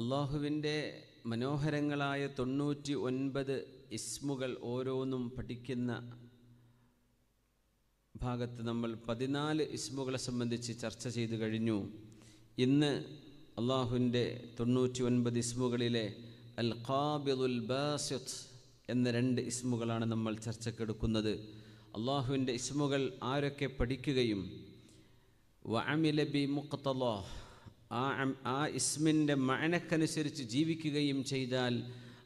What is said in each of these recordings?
അള്ളാഹുവിൻ്റെ മനോഹരങ്ങളായ തൊണ്ണൂറ്റി ഒൻപത് ഇസ്മുകൾ ഓരോന്നും പഠിക്കുന്ന ഭാഗത്ത് നമ്മൾ പതിനാല് ഇസ്മുകളെ സംബന്ധിച്ച് ചർച്ച ചെയ്തു കഴിഞ്ഞു ഇന്ന് അള്ളാഹുവിൻ്റെ തൊണ്ണൂറ്റി ഒൻപത് ഇസ്മുകളിലെ അൽ ഖാബിദുൽ ബാസിത് എന്ന രണ്ട് ഇസ്മുകളാണ് നമ്മൾ ചർച്ചക്കെടുക്കുന്നത് അള്ളാഹുവിൻ്റെ ഇസ്മുകൾ ആരൊക്കെ പഠിക്കുകയും വഅമിലബി മുഖത്തലാഹ് ആ ആ ഇസ്മിൻ്റെ മഴനക്കനുസരിച്ച് ജീവിക്കുകയും ചെയ്താൽ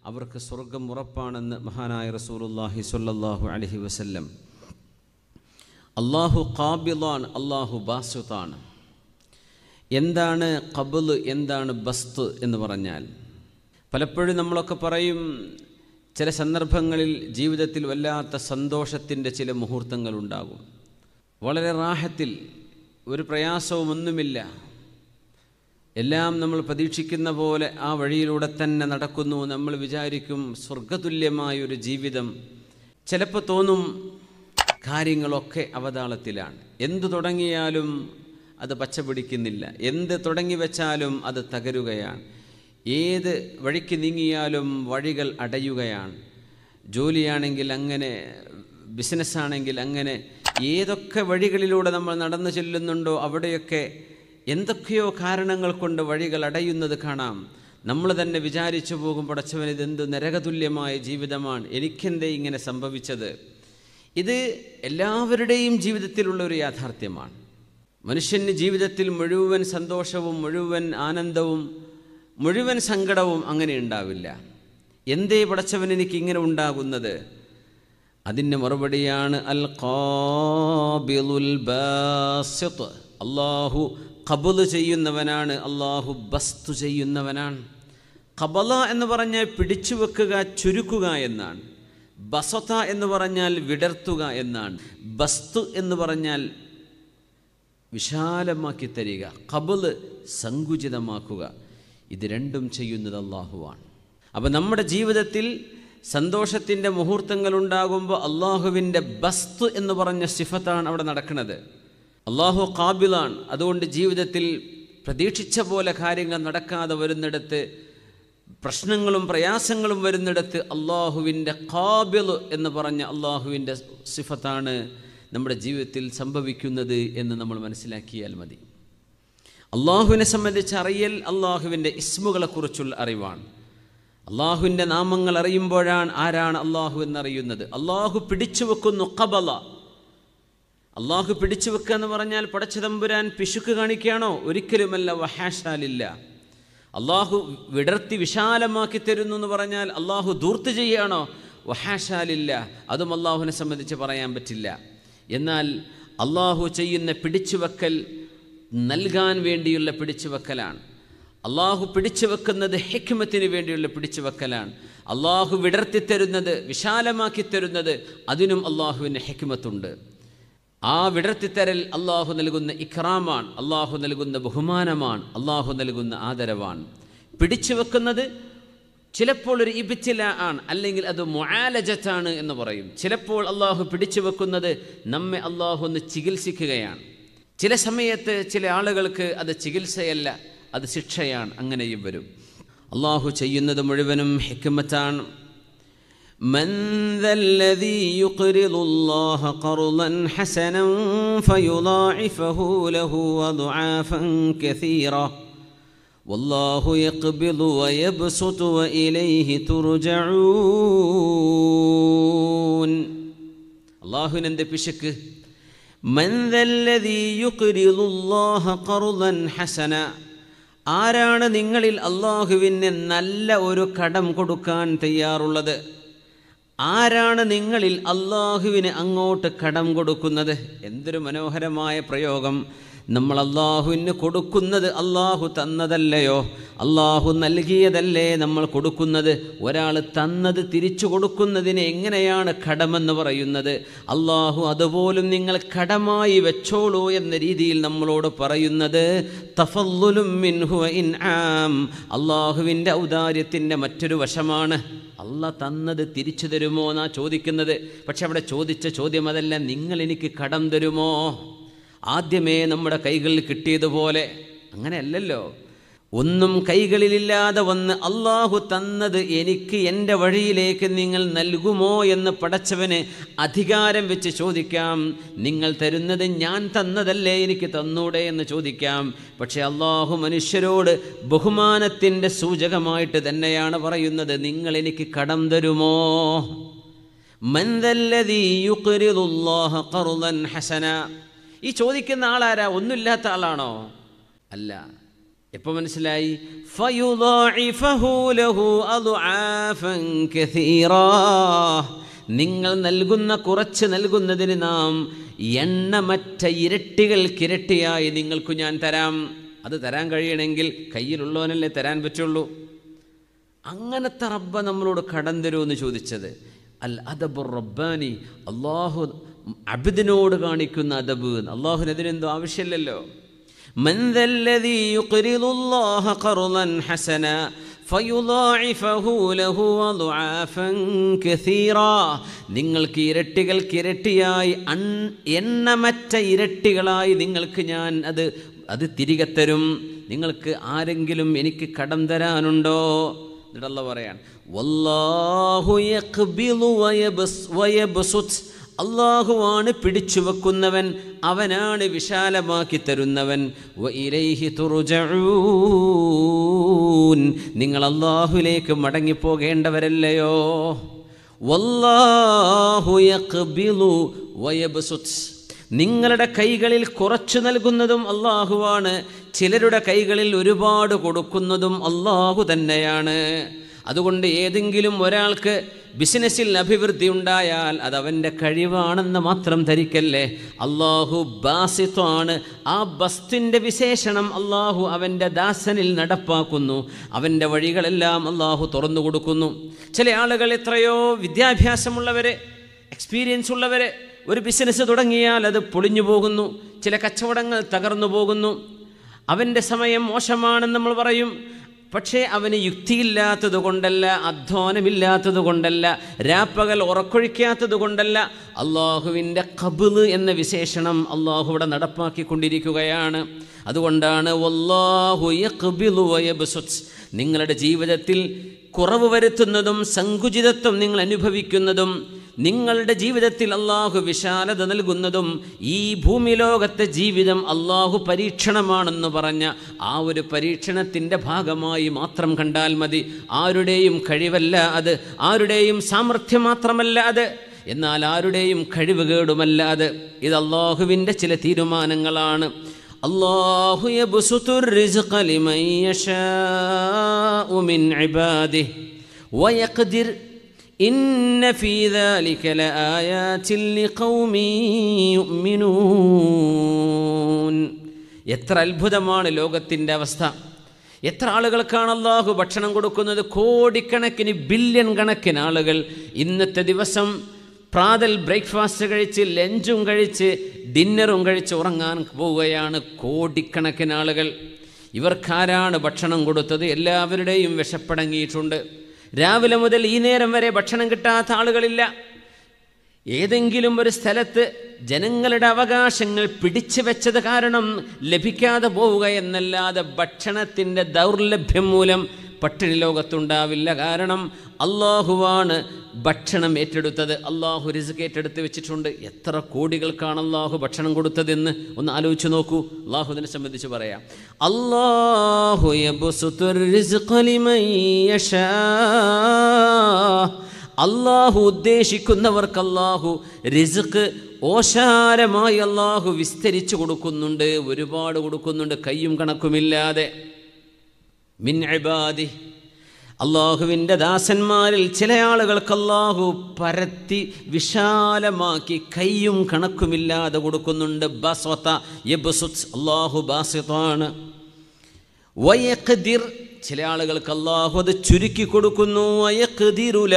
അവർക്ക് സ്വർഗം ഉറപ്പാണെന്ന് മഹാനായ റസൂലുല്ലാഹി സൊല്ലാഹു അലഹി വസല്ലം അള്ളാഹു കാബിലാണ് അള്ളാഹു ബാസുതാണ് എന്താണ് കബുൽ എന്താണ് ബസ്ത് എന്ന് പറഞ്ഞാൽ പലപ്പോഴും നമ്മളൊക്കെ പറയും ചില സന്ദർഭങ്ങളിൽ ജീവിതത്തിൽ വല്ലാത്ത സന്തോഷത്തിൻ്റെ ചില മുഹൂർത്തങ്ങളുണ്ടാകും വളരെ റാഹത്തിൽ ഒരു ഒന്നുമില്ല എല്ലാം നമ്മൾ പ്രതീക്ഷിക്കുന്ന പോലെ ആ വഴിയിലൂടെ തന്നെ നടക്കുന്നു നമ്മൾ വിചാരിക്കും സ്വർഗതുല്യമായൊരു ജീവിതം ചിലപ്പോൾ തോന്നും കാര്യങ്ങളൊക്കെ അവതാളത്തിലാണ് എന്തു തുടങ്ങിയാലും അത് പച്ചപിടിക്കുന്നില്ല എന്ത് തുടങ്ങി വെച്ചാലും അത് തകരുകയാണ് ഏത് വഴിക്ക് നീങ്ങിയാലും വഴികൾ അടയുകയാണ് ജോലിയാണെങ്കിൽ അങ്ങനെ ബിസിനസ്സാണെങ്കിൽ അങ്ങനെ ഏതൊക്കെ വഴികളിലൂടെ നമ്മൾ നടന്നു ചെല്ലുന്നുണ്ടോ അവിടെയൊക്കെ എന്തൊക്കെയോ കാരണങ്ങൾ കൊണ്ട് വഴികൾ അടയുന്നത് കാണാം നമ്മൾ തന്നെ വിചാരിച്ചു പോകും പടച്ചവൻ ഇതെന്ത് നരകതുല്യമായ ജീവിതമാണ് എനിക്കെന്തേ ഇങ്ങനെ സംഭവിച്ചത് ഇത് എല്ലാവരുടെയും ജീവിതത്തിലുള്ള ഒരു യാഥാർത്ഥ്യമാണ് മനുഷ്യന് ജീവിതത്തിൽ മുഴുവൻ സന്തോഷവും മുഴുവൻ ആനന്ദവും മുഴുവൻ സങ്കടവും അങ്ങനെ ഉണ്ടാവില്ല എന്തേ പടച്ചവൻ എനിക്ക് ഇങ്ങനെ ഉണ്ടാകുന്നത് അതിൻ്റെ മറുപടിയാണ് അൽ അല്ലാഹു കബുല് ചെയ്യുന്നവനാണ് അള്ളാഹു ബസ്തു ചെയ്യുന്നവനാണ് കബല എന്ന് പറഞ്ഞാൽ പിടിച്ചു വെക്കുക ചുരുക്കുക എന്നാണ് ബസത എന്ന് പറഞ്ഞാൽ വിടർത്തുക എന്നാണ് ബസ്തു എന്ന് പറഞ്ഞാൽ വിശാലമാക്കി തരിക കബുല് സങ്കുചിതമാക്കുക ഇത് രണ്ടും ചെയ്യുന്നത് അള്ളാഹുവാണ് അപ്പം നമ്മുടെ ജീവിതത്തിൽ സന്തോഷത്തിൻ്റെ ഉണ്ടാകുമ്പോൾ അള്ളാഹുവിൻ്റെ ബസ്തു എന്ന് പറഞ്ഞ സിഫത്താണ് അവിടെ നടക്കുന്നത് അള്ളാഹു കാബിളാണ് അതുകൊണ്ട് ജീവിതത്തിൽ പ്രതീക്ഷിച്ച പോലെ കാര്യങ്ങൾ നടക്കാതെ വരുന്നിടത്ത് പ്രശ്നങ്ങളും പ്രയാസങ്ങളും വരുന്നിടത്ത് അള്ളാഹുവിൻ്റെ കാബിൾ എന്ന് പറഞ്ഞ അള്ളാഹുവിൻ്റെ സിഫത്താണ് നമ്മുടെ ജീവിതത്തിൽ സംഭവിക്കുന്നത് എന്ന് നമ്മൾ മനസ്സിലാക്കിയാൽ മതി അള്ളാഹുവിനെ സംബന്ധിച്ച് അറിയൽ അള്ളാഹുവിൻ്റെ ഇസ്മുകളെക്കുറിച്ചുള്ള അറിവാണ് അള്ളാഹുവിൻ്റെ നാമങ്ങൾ അറിയുമ്പോഴാണ് ആരാണ് അള്ളാഹു എന്നറിയുന്നത് അള്ളാഹു പിടിച്ചു വെക്കുന്നു കബല അള്ളാഹു പിടിച്ചു വെക്കുക എന്ന് പറഞ്ഞാൽ പടച്ചതമ്പുരാൻ പിശുക്ക് കാണിക്കുകയാണോ ഒരിക്കലുമല്ല വഹാശാലില്ല അള്ളാഹു വിടർത്തി വിശാലമാക്കി തരുന്നു എന്ന് പറഞ്ഞാൽ അള്ളാഹു ദൂർത്ത് ചെയ്യുകയാണോ വഹാശാലില്ല അതും അള്ളാഹുവിനെ സംബന്ധിച്ച് പറയാൻ പറ്റില്ല എന്നാൽ അള്ളാഹു ചെയ്യുന്ന പിടിച്ചുവെക്കൽ നൽകാൻ വേണ്ടിയുള്ള പിടിച്ചുവെക്കലാണ് അള്ളാഹു പിടിച്ചു വെക്കുന്നത് ഹെക്മത്തിന് വേണ്ടിയുള്ള പിടിച്ചു വെക്കലാണ് അള്ളാഹു തരുന്നത് വിശാലമാക്കി തരുന്നത് അതിനും അള്ളാഹുവിന് ഹെക്മത്തുണ്ട് ആ വിടർത്തിത്തരൽ അള്ളാഹു നൽകുന്ന ഇഖ്റാമാണ് അള്ളാഹു നൽകുന്ന ബഹുമാനമാണ് അള്ളാഹു നൽകുന്ന ആദരവാണ് പിടിച്ചു വെക്കുന്നത് ചിലപ്പോൾ ഒരു ഇബിച്ചില ആണ് അല്ലെങ്കിൽ അത് മൊയാലജറ്റാണ് എന്ന് പറയും ചിലപ്പോൾ അള്ളാഹു പിടിച്ചു വെക്കുന്നത് നമ്മെ അള്ളാഹു ഒന്ന് ചികിത്സിക്കുകയാണ് ചില സമയത്ത് ചില ആളുകൾക്ക് അത് ചികിത്സയല്ല അത് ശിക്ഷയാണ് അങ്ങനെയും വരും അള്ളാഹു ചെയ്യുന്നത് മുഴുവനും ഹിക്കുമറ്റാണ് من ذا الذي يقرض الله قرضا حسنا فيضاعفه له وضعافا كثيرا والله يقبض ويبسط وإليه ترجعون الله نند بشك من ذا الذي يقرض الله قرضا حسنا ആരാണ് നിങ്ങളിൽ അള്ളാഹുവിന് നല്ല ഒരു കടം കൊടുക്കാൻ തയ്യാറുള്ളത് ആരാണ് നിങ്ങളിൽ അള്ളാഹുവിന് അങ്ങോട്ട് കടം കൊടുക്കുന്നത് എന്തൊരു മനോഹരമായ പ്രയോഗം നമ്മൾ അള്ളാഹുവിന് കൊടുക്കുന്നത് അള്ളാഹു തന്നതല്ലയോ അള്ളാഹു നൽകിയതല്ലേ നമ്മൾ കൊടുക്കുന്നത് ഒരാൾ തന്നത് തിരിച്ചു കൊടുക്കുന്നതിന് എങ്ങനെയാണ് കടമെന്ന് പറയുന്നത് അള്ളാഹു അതുപോലും നിങ്ങൾ കടമായി വെച്ചോളൂ എന്ന രീതിയിൽ നമ്മളോട് പറയുന്നത് അള്ളാഹുവിൻ്റെ ഔദാര്യത്തിൻ്റെ മറ്റൊരു വശമാണ് അല്ല തന്നത് തിരിച്ചു തരുമോ എന്നാ ചോദിക്കുന്നത് പക്ഷെ അവിടെ ചോദിച്ച ചോദ്യം അതല്ല നിങ്ങൾ എനിക്ക് കടം തരുമോ ആദ്യമേ നമ്മുടെ കൈകളിൽ കിട്ടിയതുപോലെ അങ്ങനെയല്ലല്ലോ ഒന്നും കൈകളിലില്ലാതെ വന്ന് അള്ളാഹു തന്നത് എനിക്ക് എൻ്റെ വഴിയിലേക്ക് നിങ്ങൾ നൽകുമോ എന്ന് പടച്ചവന് അധികാരം വെച്ച് ചോദിക്കാം നിങ്ങൾ തരുന്നത് ഞാൻ തന്നതല്ലേ എനിക്ക് തന്നൂടെ എന്ന് ചോദിക്കാം പക്ഷേ അള്ളാഹു മനുഷ്യരോട് ബഹുമാനത്തിൻ്റെ സൂചകമായിട്ട് തന്നെയാണ് പറയുന്നത് നിങ്ങൾ എനിക്ക് കടം തരുമോ ഖർളൻ ഹസന ഈ ചോദിക്കുന്ന ആളാരാ ഒന്നുമില്ലാത്ത ആളാണോ അല്ല എപ്പോൾ മനസ്സിലായി നിങ്ങൾ നൽകുന്ന കുറച്ച് നൽകുന്നതിന് നാം എണ്ണമറ്റ ഇരട്ടികൾക്കിരട്ടിയായി നിങ്ങൾക്കു ഞാൻ തരാം അത് തരാൻ കഴിയണമെങ്കിൽ കയ്യിലുള്ളവനല്ലേ തരാൻ പറ്റുള്ളൂ അങ്ങനത്തെ റബ്ബ നമ്മളോട് കടം തരുമെന്ന് ചോദിച്ചത് അൽ അദബുർ റബ്ബാനി അള്ളാഹു അബിദിനോട് കാണിക്കുന്ന അദബ് അള്ളാഹുനെതിരെന്തോ ആവശ്യമില്ലല്ലോ നിങ്ങൾക്ക് ഇരട്ടികൾക്ക് ഇരട്ടിയായി അൺ എണ്ണമറ്റ ഇരട്ടികളായി നിങ്ങൾക്ക് ഞാൻ അത് അത് തിരികെ തരും നിങ്ങൾക്ക് ആരെങ്കിലും എനിക്ക് കടം തരാനുണ്ടോ എന്നിട്ടല്ല പറയാൻ അള്ളാഹുവാണ് പിടിച്ചു വെക്കുന്നവൻ അവനാണ് വിശാലമാക്കി തരുന്നവൻ നിങ്ങൾ അള്ളാഹുലേക്ക് മടങ്ങിപ്പോകേണ്ടവരല്ലയോ നിങ്ങളുടെ കൈകളിൽ കുറച്ചു നൽകുന്നതും അള്ളാഹുവാണ് ചിലരുടെ കൈകളിൽ ഒരുപാട് കൊടുക്കുന്നതും അള്ളാഹു തന്നെയാണ് അതുകൊണ്ട് ഏതെങ്കിലും ഒരാൾക്ക് ബിസിനസ്സിൽ അഭിവൃദ്ധി ഉണ്ടായാൽ അത് അവൻ്റെ കഴിവാണെന്ന് മാത്രം ധരിക്കല്ലേ അള്ളാഹു ബാസിത്വാണ് ആ ബസ്തിൻ്റെ വിശേഷണം അള്ളാഹു അവൻ്റെ ദാസനിൽ നടപ്പാക്കുന്നു അവൻ്റെ വഴികളെല്ലാം അള്ളാഹു തുറന്നു കൊടുക്കുന്നു ചില ആളുകൾ എത്രയോ വിദ്യാഭ്യാസമുള്ളവരെ എക്സ്പീരിയൻസ് ഉള്ളവരെ ഒരു ബിസിനസ് തുടങ്ങിയാൽ അത് പൊളിഞ്ഞു പോകുന്നു ചില കച്ചവടങ്ങൾ തകർന്നു പോകുന്നു അവൻ്റെ സമയം മോശമാണെന്ന് നമ്മൾ പറയും പക്ഷേ അവന് യുക്തിയില്ലാത്തത് കൊണ്ടല്ല അധ്വാനമില്ലാത്തത് കൊണ്ടല്ല രാപ്പകൽ ഉറക്കൊഴിക്കാത്തത് കൊണ്ടല്ല അള്ളാഹുവിൻ്റെ കബിള് എന്ന വിശേഷണം അള്ളാഹു ഇവിടെ നടപ്പാക്കിക്കൊണ്ടിരിക്കുകയാണ് അതുകൊണ്ടാണ് നിങ്ങളുടെ ജീവിതത്തിൽ കുറവ് വരുത്തുന്നതും സങ്കുചിതത്വം നിങ്ങൾ അനുഭവിക്കുന്നതും നിങ്ങളുടെ ജീവിതത്തിൽ അള്ളാഹു വിശാലത നൽകുന്നതും ഈ ഭൂമിലോകത്തെ ജീവിതം അള്ളാഹു പരീക്ഷണമാണെന്ന് പറഞ്ഞ ആ ഒരു പരീക്ഷണത്തിൻ്റെ ഭാഗമായി മാത്രം കണ്ടാൽ മതി ആരുടെയും കഴിവല്ല അത് ആരുടെയും സാമർഥ്യം മാത്രമല്ല അത് എന്നാൽ ആരുടെയും കഴിവ് കേടുമല്ല അത് ഇത് അള്ളാഹുവിൻ്റെ ചില തീരുമാനങ്ങളാണ് അള്ളാഹു إن في ذلك لآيات لقوم يؤمنون എത്ര അത്ഭുതമാണ് ലോകത്തിൻ്റെ അവസ്ഥ എത്ര ആളുകൾക്കാണ് അള്ളാഹു ഭക്ഷണം കൊടുക്കുന്നത് കോടിക്കണക്കിന് ബില്യൺ കണക്കിന് ആളുകൾ ഇന്നത്തെ ദിവസം പ്രാതൽ ബ്രേക്ക്ഫാസ്റ്റ് കഴിച്ച് ലഞ്ചും കഴിച്ച് ഡിന്നറും കഴിച്ച് ഉറങ്ങാൻ പോവുകയാണ് കോടിക്കണക്കിന് ആളുകൾ ഇവർക്കാരാണ് ഭക്ഷണം കൊടുത്തത് എല്ലാവരുടെയും വിശപ്പടങ്ങിയിട്ടുണ്ട് രാവിലെ മുതൽ ഈ നേരം വരെ ഭക്ഷണം കിട്ടാത്ത ആളുകളില്ല ഏതെങ്കിലും ഒരു സ്ഥലത്ത് ജനങ്ങളുടെ അവകാശങ്ങൾ പിടിച്ചു വെച്ചത് കാരണം ലഭിക്കാതെ പോവുക എന്നല്ലാതെ ഭക്ഷണത്തിൻ്റെ ദൗർലഭ്യം മൂലം പട്ടിണി ലോകത്തുണ്ടാവില്ല കാരണം അള്ളാഹുവാണ് ഭക്ഷണം ഏറ്റെടുത്തത് അള്ളാഹു റിസ്ക് ഏറ്റെടുത്ത് വെച്ചിട്ടുണ്ട് എത്ര കോടികൾക്കാണ് അള്ളാഹു ഭക്ഷണം കൊടുത്തതെന്ന് ഒന്ന് ആലോചിച്ച് നോക്കൂ അള്ളാഹു സംബന്ധിച്ച് പറയാം അള്ളാഹു അള്ളാഹു ഉദ്ദേശിക്കുന്നവർക്ക് അള്ളാഹു റിസ്ക് ഓശാരമായി അള്ളാഹു വിസ്തരിച്ചു കൊടുക്കുന്നുണ്ട് ഒരുപാട് കൊടുക്കുന്നുണ്ട് കയ്യും കണക്കുമില്ലാതെ മിൻ ഇബാദി അള്ളാഹുവിൻ്റെ ദാസന്മാരിൽ ചില ആളുകൾക്ക് അള്ളാഹു പരത്തി വിശാലമാക്കി കയ്യും കണക്കുമില്ലാതെ കൊടുക്കുന്നുണ്ട് ബസ്വത്ത അള്ളാഹു ബാസ്വത്താണ് വയഖദിർ ചില ആളുകൾക്ക് അള്ളാഹു അത് ചുരുക്കി കൊടുക്കുന്നു വയഖദിറുല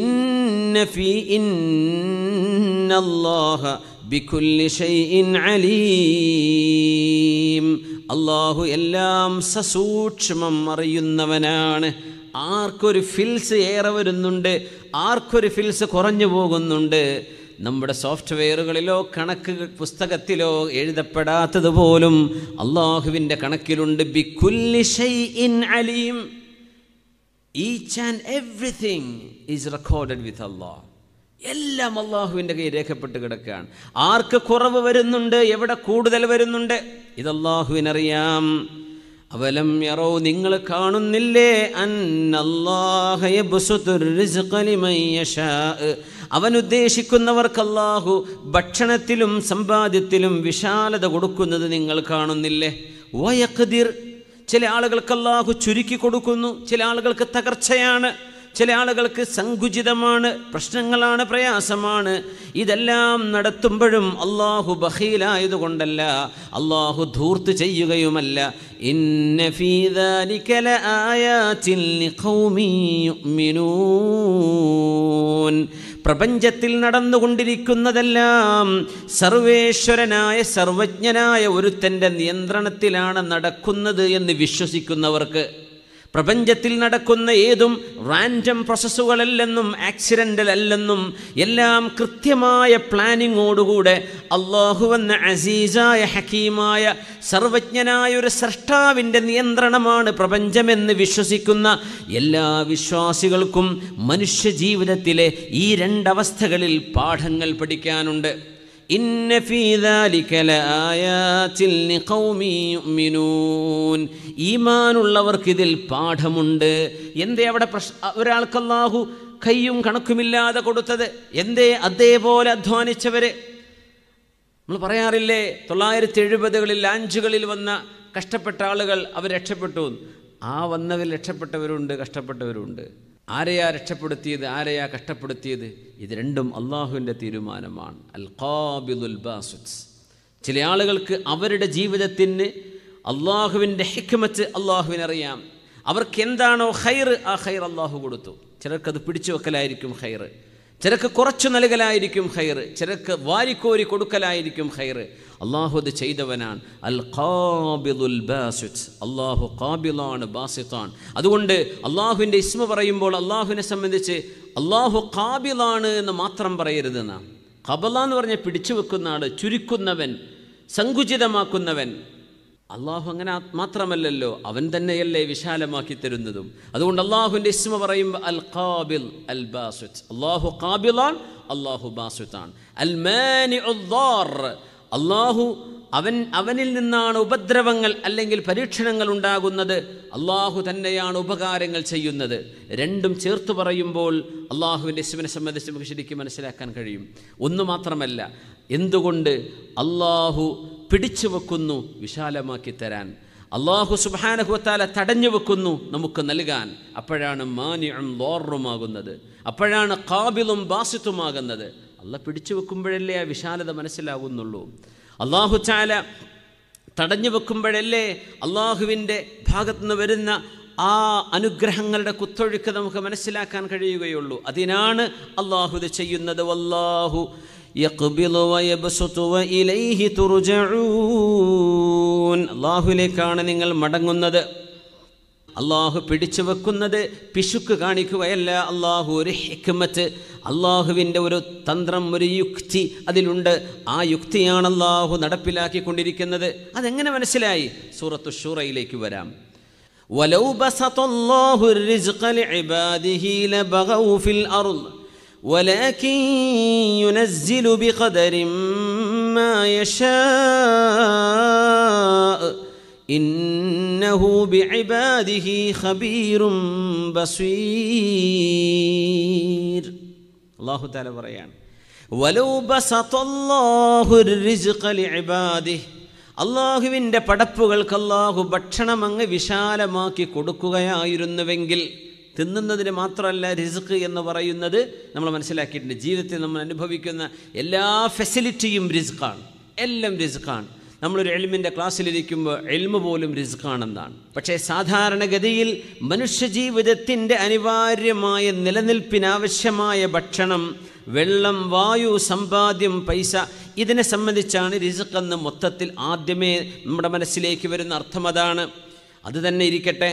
ഇന്നഫി ഇന്നല്ലാഹ ബിക്കുല് അലീം അള്ളാഹു എല്ലാം സസൂക്ഷ്മം അറിയുന്നവനാണ് ആർക്കൊരു ഫിൽസ് ഏറെ വരുന്നുണ്ട് ആർക്കൊരു ഫിൽസ് കുറഞ്ഞു പോകുന്നുണ്ട് നമ്മുടെ സോഫ്റ്റ്വെയറുകളിലോ കണക്ക് പുസ്തകത്തിലോ എഴുതപ്പെടാത്തതുപോലും അള്ളാഹുവിൻ്റെ കണക്കിലുണ്ട് ബിക്കുല്ലി അലീം each and everything is recorded with Allah എല്ലാം അള്ളാഹുവിൻ്റെ കയ്യിൽ രേഖപ്പെട്ട് കിടക്കുകയാണ് ആർക്ക് കുറവ് വരുന്നുണ്ട് എവിടെ കൂടുതൽ വരുന്നുണ്ട് ഇത് അള്ളാഹുവിനറിയാം അവലം യറോ നിങ്ങൾ കാണുന്നില്ലേ അവൻ ഉദ്ദേശിക്കുന്നവർക്ക് അള്ളാഹു ഭക്ഷണത്തിലും സമ്പാദ്യത്തിലും വിശാലത കൊടുക്കുന്നത് നിങ്ങൾ കാണുന്നില്ലേ വയക്കതിർ ചില ആളുകൾക്ക് അള്ളാഹു ചുരുക്കി കൊടുക്കുന്നു ചില ആളുകൾക്ക് തകർച്ചയാണ് ചില ആളുകൾക്ക് സങ്കുചിതമാണ് പ്രശ്നങ്ങളാണ് പ്രയാസമാണ് ഇതെല്ലാം നടത്തുമ്പോഴും അള്ളാഹു ബഹീലായതുകൊണ്ടല്ല അള്ളാഹു ധൂർത്ത് ചെയ്യുകയുമല്ല പ്രപഞ്ചത്തിൽ നടന്നുകൊണ്ടിരിക്കുന്നതെല്ലാം സർവേശ്വരനായ സർവജ്ഞനായ ഒരുത്തൻ്റെ നിയന്ത്രണത്തിലാണ് നടക്കുന്നത് എന്ന് വിശ്വസിക്കുന്നവർക്ക് പ്രപഞ്ചത്തിൽ നടക്കുന്ന ഏതും റാൻഡം പ്രോസസ്സുകളല്ലെന്നും ആക്സിഡൻ്റൽ അല്ലെന്നും എല്ലാം കൃത്യമായ പ്ലാനിങ്ങോടുകൂടെ അള്ളാഹുവെന്ന അസീസായ ഹക്കീമായ സർവജ്ഞനായ ഒരു സൃഷ്ടാവിൻ്റെ നിയന്ത്രണമാണ് പ്രപഞ്ചമെന്ന് വിശ്വസിക്കുന്ന എല്ലാ വിശ്വാസികൾക്കും മനുഷ്യജീവിതത്തിലെ ഈ രണ്ടവസ്ഥകളിൽ പാഠങ്ങൾ പഠിക്കാനുണ്ട് ഇന്ന ഫീ ദാലിക ലആയാതിൽ ലിഖൗമി യുഅ്മിനൂൻ ഈമാനുള്ളവർക്ക് ഇതിൽ പാഠമുണ്ട് എന്തേ അവിടെ ഒരാൾക്ക് അല്ലാഹു കയ്യും കണക്കുമില്ലാതെ കൊടുത്തത് എന്തേ അതേപോലെ അധ്വാനിച്ചവരെ നമ്മൾ പറയാറില്ലേ തൊള്ളായിരത്തി എഴുപതുകളിൽ ലാഞ്ചുകളിൽ വന്ന കഷ്ടപ്പെട്ട ആളുകൾ അവർ രക്ഷപ്പെട്ടു ആ വന്നവർ രക്ഷപ്പെട്ടവരുണ്ട് കഷ്ടപ്പെട്ടവരുണ്ട് ആരെയാ രക്ഷപ്പെടുത്തിയത് ആരെയാ കഷ്ടപ്പെടുത്തിയത് ഇത് രണ്ടും അള്ളാഹുവിൻ്റെ തീരുമാനമാണ് അൽ ഖാബിദുൽ ബാസുസ് ചില ആളുകൾക്ക് അവരുടെ ജീവിതത്തിന് അള്ളാഹുവിൻ്റെ ഹിക്മത്ത് അള്ളാഹുവിനറിയാം അവർക്ക് എന്താണോ ഹൈർ ആ ഹൈർ അള്ളാഹു കൊടുത്തു ചിലർക്കത് പിടിച്ചു വെക്കലായിരിക്കും ഹൈർ ചിലർക്ക് കുറച്ചു നൽകലായിരിക്കും ഹൈർ ചിലർക്ക് വാരിക്കോരി കൊടുക്കലായിരിക്കും ഹൈർ അള്ളാഹു അത് ചെയ്തവനാണ് അൽ ഖാബിദുൽ അള്ളാഹു ഖാബിലാണ് ബാസിത്താൻ അതുകൊണ്ട് അള്ളാഹുവിൻ്റെ ഇസ്മ പറയുമ്പോൾ അള്ളാഹുവിനെ സംബന്ധിച്ച് അള്ളാഹു ഖാബിലാണ് എന്ന് മാത്രം പറയരുത് പറയരുതെന്നാണ് ഖബല എന്ന് പറഞ്ഞാൽ പിടിച്ചു വെക്കുന്ന ആൾ ചുരുക്കുന്നവൻ സങ്കുചിതമാക്കുന്നവൻ അള്ളാഹു അങ്ങനെ മാത്രമല്ലല്ലോ അവൻ തന്നെയല്ലേ വിശാലമാക്കി തരുന്നതും അതുകൊണ്ട് അള്ളാഹുവിൻ്റെ ഇസ്മ പറയുമ്പോൾ അൽ ഖാബിൽ അൽ ബാസുത്ത് അള്ളാഹു ഖാബിലാൻ അള്ളാഹു ബാസുത്താണ് അൽ മാനി അള്ളാഹു അവൻ അവനിൽ നിന്നാണ് ഉപദ്രവങ്ങൾ അല്ലെങ്കിൽ പരീക്ഷണങ്ങൾ ഉണ്ടാകുന്നത് അള്ളാഹു തന്നെയാണ് ഉപകാരങ്ങൾ ചെയ്യുന്നത് രണ്ടും ചേർത്ത് പറയുമ്പോൾ അള്ളാഹുവിൻ്റെ ശിവനെ സംബന്ധിച്ച് നമുക്ക് ശരിക്കും മനസ്സിലാക്കാൻ കഴിയും ഒന്നു മാത്രമല്ല എന്തുകൊണ്ട് അള്ളാഹു പിടിച്ചു വെക്കുന്നു വിശാലമാക്കി തരാൻ അള്ളാഹു സുബാനഹുത്താല തടഞ്ഞു വെക്കുന്നു നമുക്ക് നൽകാൻ അപ്പോഴാണ് മാനിയും ലോറുമാകുന്നത് അപ്പോഴാണ് കാബിലും ബാസിത്തുമാകുന്നത് അല്ല പിടിച്ചു വെക്കുമ്പോഴല്ലേ ആ വിശാലത മനസ്സിലാകുന്നുള്ളൂ അള്ളാഹു ചാല തടഞ്ഞു വെക്കുമ്പോഴല്ലേ അള്ളാഹുവിൻ്റെ നിന്ന് വരുന്ന ആ അനുഗ്രഹങ്ങളുടെ കുത്തൊഴുക്ക് നമുക്ക് മനസ്സിലാക്കാൻ കഴിയുകയുള്ളൂ അതിനാണ് അള്ളാഹു ഇത് ചെയ്യുന്നത് വല്ലാഹു അള്ളാഹുലേക്കാണ് നിങ്ങൾ മടങ്ങുന്നത് അള്ളാഹു പിടിച്ചു വെക്കുന്നത് പിശുക്ക് കാണിക്കുകയല്ല അള്ളാഹു ഒരു ഹിക്മത്ത് അള്ളാഹുവിൻ്റെ ഒരു തന്ത്രം ഒരു യുക്തി അതിലുണ്ട് ആ യുക്തിയാണ് അള്ളാഹു നടപ്പിലാക്കിക്കൊണ്ടിരിക്കുന്നത് അതെങ്ങനെ മനസ്സിലായി സൂറത്തു ഷൂറയിലേക്ക് വരാം ولو إنه بعباده خبير بصير الله تعالى بريان ولو بسط الله الرزق لعباده അള്ളാഹുവിൻ്റെ പടപ്പുകൾക്ക് അള്ളാഹു ഭക്ഷണം അങ്ങ് വിശാലമാക്കി കൊടുക്കുകയായിരുന്നുവെങ്കിൽ തിന്നുന്നതിന് മാത്രമല്ല റിസ്ക് എന്ന് പറയുന്നത് നമ്മൾ മനസ്സിലാക്കിയിട്ടുണ്ട് ജീവിതത്തിൽ നമ്മൾ അനുഭവിക്കുന്ന എല്ലാ ഫെസിലിറ്റിയും റിസ്ക്കാണ് എല്ലാം റിസ്ക്കാണ് നമ്മളൊരു എൽമിൻ്റെ ക്ലാസ്സിലിരിക്കുമ്പോൾ എൽമ് പോലും റിസ്ക്കാണെന്നാണ് പക്ഷേ സാധാരണഗതിയിൽ മനുഷ്യജീവിതത്തിൻ്റെ അനിവാര്യമായ നിലനിൽപ്പിനാവശ്യമായ ഭക്ഷണം വെള്ളം വായു സമ്പാദ്യം പൈസ ഇതിനെ സംബന്ധിച്ചാണ് റിസ്ക് എന്ന് മൊത്തത്തിൽ ആദ്യമേ നമ്മുടെ മനസ്സിലേക്ക് വരുന്ന അർത്ഥം അതാണ് അത് തന്നെ ഇരിക്കട്ടെ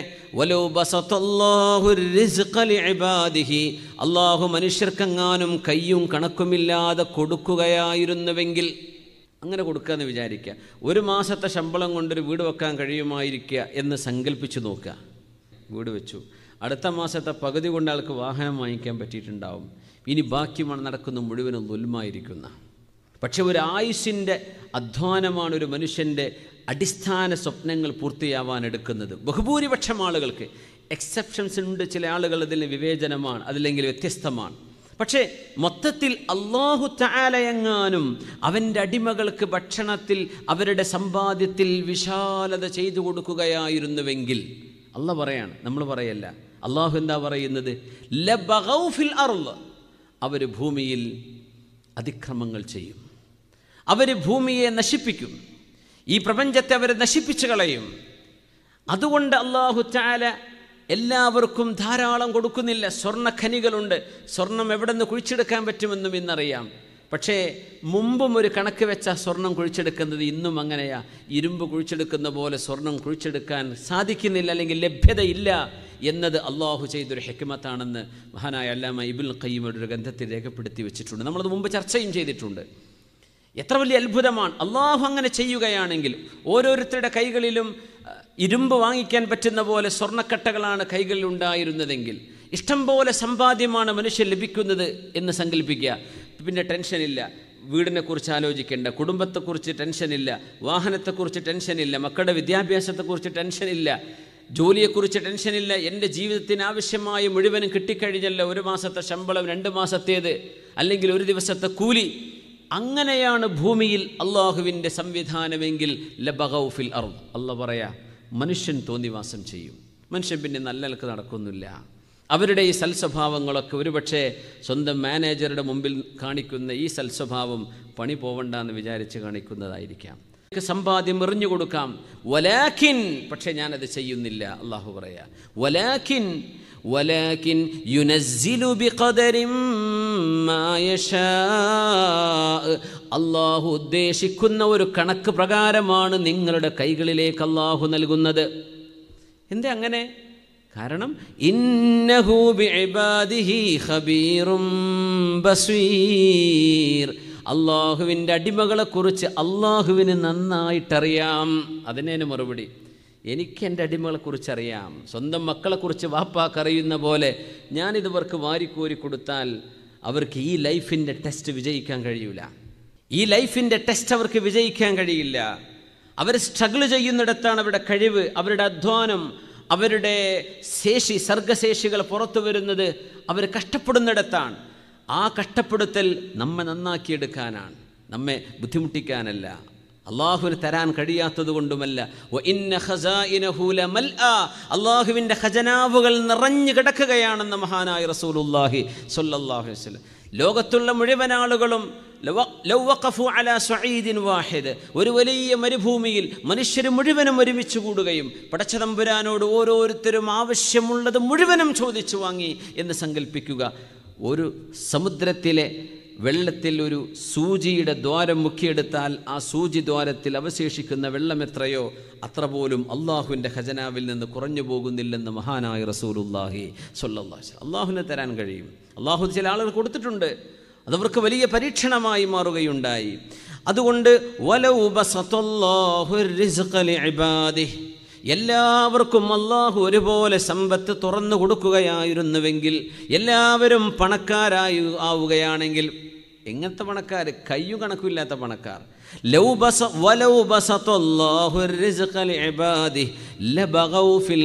അള്ളാഹു മനുഷ്യർക്കെങ്ങാനും കയ്യും കണക്കുമില്ലാതെ കൊടുക്കുകയായിരുന്നുവെങ്കിൽ അങ്ങനെ എന്ന് വിചാരിക്കുക ഒരു മാസത്തെ ശമ്പളം കൊണ്ടൊരു വീട് വെക്കാൻ കഴിയുമായിരിക്കുക എന്ന് സങ്കല്പിച്ച് നോക്കുക വീട് വെച്ചു അടുത്ത മാസത്തെ പകുതി കൊണ്ട് ആൾക്ക് വാഹനം വാങ്ങിക്കാൻ പറ്റിയിട്ടുണ്ടാവും ഇനി ബാക്കി നടക്കുന്ന മുഴുവനും ദുൽമായിരിക്കുന്ന പക്ഷെ ഒരു ആയുസ്സിൻ്റെ അധ്വാനമാണ് ഒരു മനുഷ്യൻ്റെ അടിസ്ഥാന സ്വപ്നങ്ങൾ പൂർത്തിയാവാൻ എടുക്കുന്നത് ബഹുഭൂരിപക്ഷം ആളുകൾക്ക് എക്സെപ്ഷൻസ് ഉണ്ട് ചില ആളുകൾ അതിൽ വിവേചനമാണ് അതില്ലെങ്കിൽ വ്യത്യസ്തമാണ് പക്ഷേ മൊത്തത്തിൽ അള്ളാഹു ചാലയെങ്ങാനും അവൻ്റെ അടിമകൾക്ക് ഭക്ഷണത്തിൽ അവരുടെ സമ്പാദ്യത്തിൽ വിശാലത ചെയ്തു കൊടുക്കുകയായിരുന്നുവെങ്കിൽ അല്ല പറയാണ് നമ്മൾ പറയല്ല അള്ളാഹു എന്താ പറയുന്നത് അവർ ഭൂമിയിൽ അതിക്രമങ്ങൾ ചെയ്യും അവർ ഭൂമിയെ നശിപ്പിക്കും ഈ പ്രപഞ്ചത്തെ അവർ നശിപ്പിച്ചു കളയും അതുകൊണ്ട് അള്ളാഹു ചാല എല്ലാവർക്കും ധാരാളം കൊടുക്കുന്നില്ല സ്വർണ്ണ ഖനികളുണ്ട് സ്വർണം എവിടെ നിന്ന് കുഴിച്ചെടുക്കാൻ പറ്റുമെന്നും ഇന്നറിയാം പക്ഷേ മുമ്പും ഒരു കണക്ക് വെച്ച സ്വർണം കുഴിച്ചെടുക്കുന്നത് ഇന്നും അങ്ങനെയാ ഇരുമ്പ് കുഴിച്ചെടുക്കുന്ന പോലെ സ്വർണം കുഴിച്ചെടുക്കാൻ സാധിക്കുന്നില്ല അല്ലെങ്കിൽ ലഭ്യതയില്ല എന്നത് അള്ളാഹു ചെയ്തൊരു ഹെക്കുമത്താണെന്ന് മഹാനായ അല്ലാമ ഇബുൽ ഖയ്യം ഒരു ഗ്രന്ഥത്തിൽ രേഖപ്പെടുത്തി വെച്ചിട്ടുണ്ട് നമ്മളത് മുമ്പ് ചർച്ചയും ചെയ്തിട്ടുണ്ട് എത്ര വലിയ അത്ഭുതമാണ് അള്ളാഹു അങ്ങനെ ചെയ്യുകയാണെങ്കിൽ ഓരോരുത്തരുടെ കൈകളിലും ഇരുമ്പ് വാങ്ങിക്കാൻ പറ്റുന്ന പോലെ സ്വർണ്ണക്കട്ടകളാണ് കൈകളിൽ ഉണ്ടായിരുന്നതെങ്കിൽ ഇഷ്ടം പോലെ സമ്പാദ്യമാണ് മനുഷ്യൻ ലഭിക്കുന്നത് എന്ന് സങ്കല്പിക്കുക പിന്നെ ടെൻഷനില്ല വീടിനെക്കുറിച്ച് ആലോചിക്കേണ്ട കുടുംബത്തെക്കുറിച്ച് ടെൻഷനില്ല വാഹനത്തെക്കുറിച്ച് ടെൻഷനില്ല മക്കളുടെ വിദ്യാഭ്യാസത്തെക്കുറിച്ച് ടെൻഷനില്ല ജോലിയെക്കുറിച്ച് ടെൻഷനില്ല എൻ്റെ ജീവിതത്തിന് ആവശ്യമായ മുഴുവനും കിട്ടിക്കഴിഞ്ഞല്ല ഒരു മാസത്തെ ശമ്പളം രണ്ട് മാസത്തേത് അല്ലെങ്കിൽ ഒരു ദിവസത്തെ കൂലി അങ്ങനെയാണ് ഭൂമിയിൽ അള്ളാഹുവിൻ്റെ സംവിധാനമെങ്കിൽ ലബഹൌഫിൽ അറു അല്ല പറയാം മനുഷ്യൻ തോന്നിവാസം ചെയ്യും മനുഷ്യൻ പിന്നെ നല്ല നിലക്ക് നടക്കുന്നില്ല അവരുടെ ഈ സൽസ്വഭാവങ്ങളൊക്കെ ഒരുപക്ഷെ സ്വന്തം മാനേജറുടെ മുമ്പിൽ കാണിക്കുന്ന ഈ സൽസ്വഭാവം പണി പോവണ്ട എന്ന് വിചാരിച്ച് കാണിക്കുന്നതായിരിക്കാം സമ്പാദ്യം എറിഞ്ഞു കൊടുക്കാം വലാഖിൻ പക്ഷേ ഞാനത് ചെയ്യുന്നില്ല അള്ളാഹു പറയാ വലാഖിൻ വലാഖിൻ യുനസിലു ബിഖദരിം അള്ളാഹു ഉദ്ദേശിക്കുന്ന ഒരു കണക്ക് പ്രകാരമാണ് നിങ്ങളുടെ കൈകളിലേക്ക് അള്ളാഹു നൽകുന്നത് എന്തേ അങ്ങനെ കാരണം അള്ളാഹുവിൻ്റെ അടിമകളെക്കുറിച്ച് അള്ളാഹുവിന് നന്നായിട്ടറിയാം അതിനേന് മറുപടി എനിക്ക് എൻ്റെ കുറിച്ച് അറിയാം സ്വന്തം മക്കളെക്കുറിച്ച് വാപ്പാക്കറിയുന്ന പോലെ ഞാനിത് ഇവർക്ക് വാരിക്കോരി കൊടുത്താൽ അവർക്ക് ഈ ലൈഫിൻ്റെ ടെസ്റ്റ് വിജയിക്കാൻ കഴിയില്ല ഈ ലൈഫിൻ്റെ ടെസ്റ്റ് അവർക്ക് വിജയിക്കാൻ കഴിയില്ല അവർ സ്ട്രഗിൾ ചെയ്യുന്നിടത്താണ് അവരുടെ കഴിവ് അവരുടെ അധ്വാനം അവരുടെ ശേഷി സർഗശേഷികൾ പുറത്തു വരുന്നത് അവർ കഷ്ടപ്പെടുന്നിടത്താണ് ആ കഷ്ടപ്പെടുത്തൽ നമ്മെ നന്നാക്കിയെടുക്കാനാണ് നമ്മെ ബുദ്ധിമുട്ടിക്കാനല്ല അള്ളാഹുവിന് തരാൻ കഴിയാത്തത് കൊണ്ടുമല്ല അള്ളാഹുവിൻ്റെ ഖജനാവുകൾ നിറഞ്ഞു കിടക്കുകയാണെന്ന് മഹാനായ റസൂലുല്ലാഹി സൊല്ലാഹു വസ്ലം ലോകത്തുള്ള മുഴുവൻ ആളുകളും വാഹിദ് ഒരു വലിയ മരുഭൂമിയിൽ മനുഷ്യർ മുഴുവനും ഒരുമിച്ച് കൂടുകയും പടച്ചതമ്പുരാനോട് ഓരോരുത്തരും ആവശ്യമുള്ളത് മുഴുവനും ചോദിച്ചു വാങ്ങി എന്ന് സങ്കല്പിക്കുക ഒരു സമുദ്രത്തിലെ വെള്ളത്തിൽ ഒരു സൂചിയുടെ ദ്വാരം മുക്കിയെടുത്താൽ ആ സൂചി ദ്വാരത്തിൽ അവശേഷിക്കുന്ന വെള്ളം എത്രയോ അത്ര പോലും അള്ളാഹുവിൻ്റെ ഖജനാവിൽ നിന്ന് കുറഞ്ഞു പോകുന്നില്ലെന്ന് മഹാനായ റസൂലുല്ലാഹി സൊല്ലാഹി അള്ളാഹുവിനെ തരാൻ കഴിയും അള്ളാഹു ചില ആളുകൾ കൊടുത്തിട്ടുണ്ട് അതവർക്ക് വലിയ പരീക്ഷണമായി മാറുകയുണ്ടായി അതുകൊണ്ട് എല്ലാവർക്കും അള്ളാഹു ഒരുപോലെ സമ്പത്ത് തുറന്നു കൊടുക്കുകയായിരുന്നുവെങ്കിൽ എല്ലാവരും പണക്കാരായി ആവുകയാണെങ്കിൽ എങ്ങനത്തെ പണക്കാർ കയ്യു കണക്കില്ലാത്ത പണക്കാർ ലബഗൗ ഫിൽ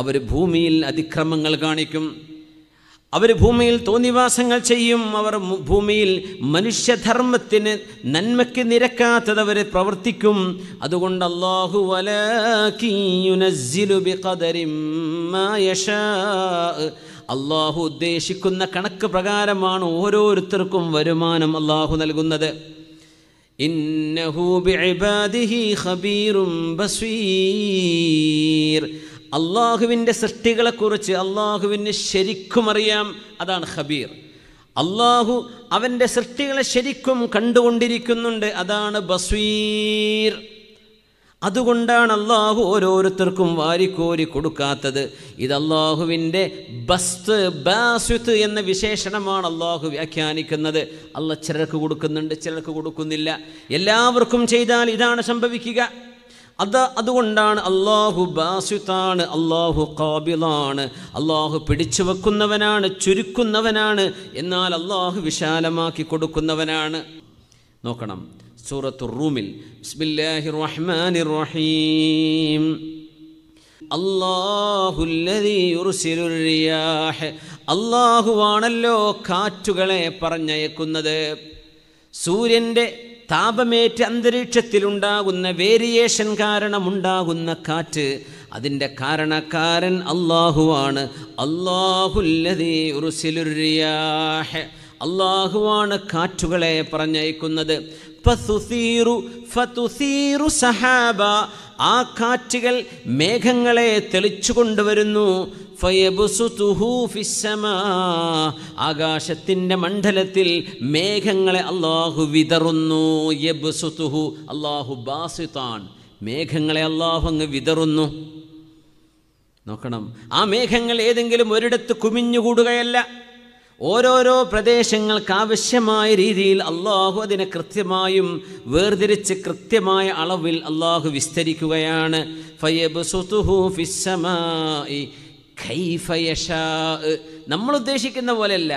അവർ ഭൂമിയിൽ അതിക്രമങ്ങൾ കാണിക്കും അവർ ഭൂമിയിൽ തോന്നിവാസങ്ങൾ ചെയ്യും അവർ ഭൂമിയിൽ മനുഷ്യധർമ്മത്തിന് നന്മയ്ക്ക് നിരക്കാത്തത് അവർ പ്രവർത്തിക്കും അതുകൊണ്ട് അള്ളാഹു അള്ളാഹു ഉദ്ദേശിക്കുന്ന കണക്ക് പ്രകാരമാണ് ഓരോരുത്തർക്കും വരുമാനം അള്ളാഹു നൽകുന്നത് അള്ളാഹുവിൻ്റെ സൃഷ്ടികളെക്കുറിച്ച് അള്ളാഹുവിന് ശരിക്കും അറിയാം അതാണ് ഖബീർ അള്ളാഹു അവൻ്റെ സൃഷ്ടികളെ ശരിക്കും കണ്ടുകൊണ്ടിരിക്കുന്നുണ്ട് അതാണ് ബസ്വീർ അതുകൊണ്ടാണ് അള്ളാഹു ഓരോരുത്തർക്കും വാരിക്കോരി കൊടുക്കാത്തത് ഇത് അള്ളാഹുവിൻ്റെ ബസ്ത് ബാസുത്ത് എന്ന വിശേഷണമാണ് അള്ളാഹു വ്യാഖ്യാനിക്കുന്നത് അള്ള ചിലർക്ക് കൊടുക്കുന്നുണ്ട് ചിലർക്ക് കൊടുക്കുന്നില്ല എല്ലാവർക്കും ചെയ്താൽ ഇതാണ് സംഭവിക്കുക അത് അതുകൊണ്ടാണ് അള്ളാഹു ബാസുത്താണ് അള്ളാഹു കാബിളാണ് അള്ളാഹു പിടിച്ചു വെക്കുന്നവനാണ് ചുരുക്കുന്നവനാണ് എന്നാൽ അള്ളാഹു വിശാലമാക്കി കൊടുക്കുന്നവനാണ് നോക്കണം സൂറത്തു റൂമിൽ റഹ്മാനിർ റഹീം അള്ളാഹുവാണല്ലോ കാറ്റുകളെ പറഞ്ഞയക്കുന്നത് സൂര്യൻ്റെ താപമേറ്റ് അന്തരീക്ഷത്തിലുണ്ടാകുന്ന വേരിയേഷൻ കാരണമുണ്ടാകുന്ന കാറ്റ് അതിൻ്റെ കാരണക്കാരൻ അള്ളാഹുവാണ് അള്ളാഹുല്ലതി അള്ളാഹുവാണ് കാറ്റുകളെ പറഞ്ഞയക്കുന്നത് സഹാബ ആ കാറ്റുകൾ മേഘങ്ങളെ തെളിച്ചു കൊണ്ടുവരുന്നു ആകാശത്തിൻ്റെ മണ്ഡലത്തിൽ മേഘങ്ങളെ അള്ളാഹു വിതറുന്നു അള്ളാഹു ബാസിത്താൻ മേഘങ്ങളെ അള്ളാഹു അങ്ങ് വിതറുന്നു നോക്കണം ആ മേഘങ്ങൾ ഏതെങ്കിലും ഒരിടത്ത് കുമിഞ്ഞുകൂടുകയല്ല ഓരോരോ പ്രദേശങ്ങൾക്ക് ആവശ്യമായ രീതിയിൽ അള്ളാഹു അതിനെ കൃത്യമായും വേർതിരിച്ച് കൃത്യമായ അളവിൽ അള്ളാഹു വിസ്തരിക്കുകയാണ് നമ്മൾ ഉദ്ദേശിക്കുന്ന പോലെയല്ല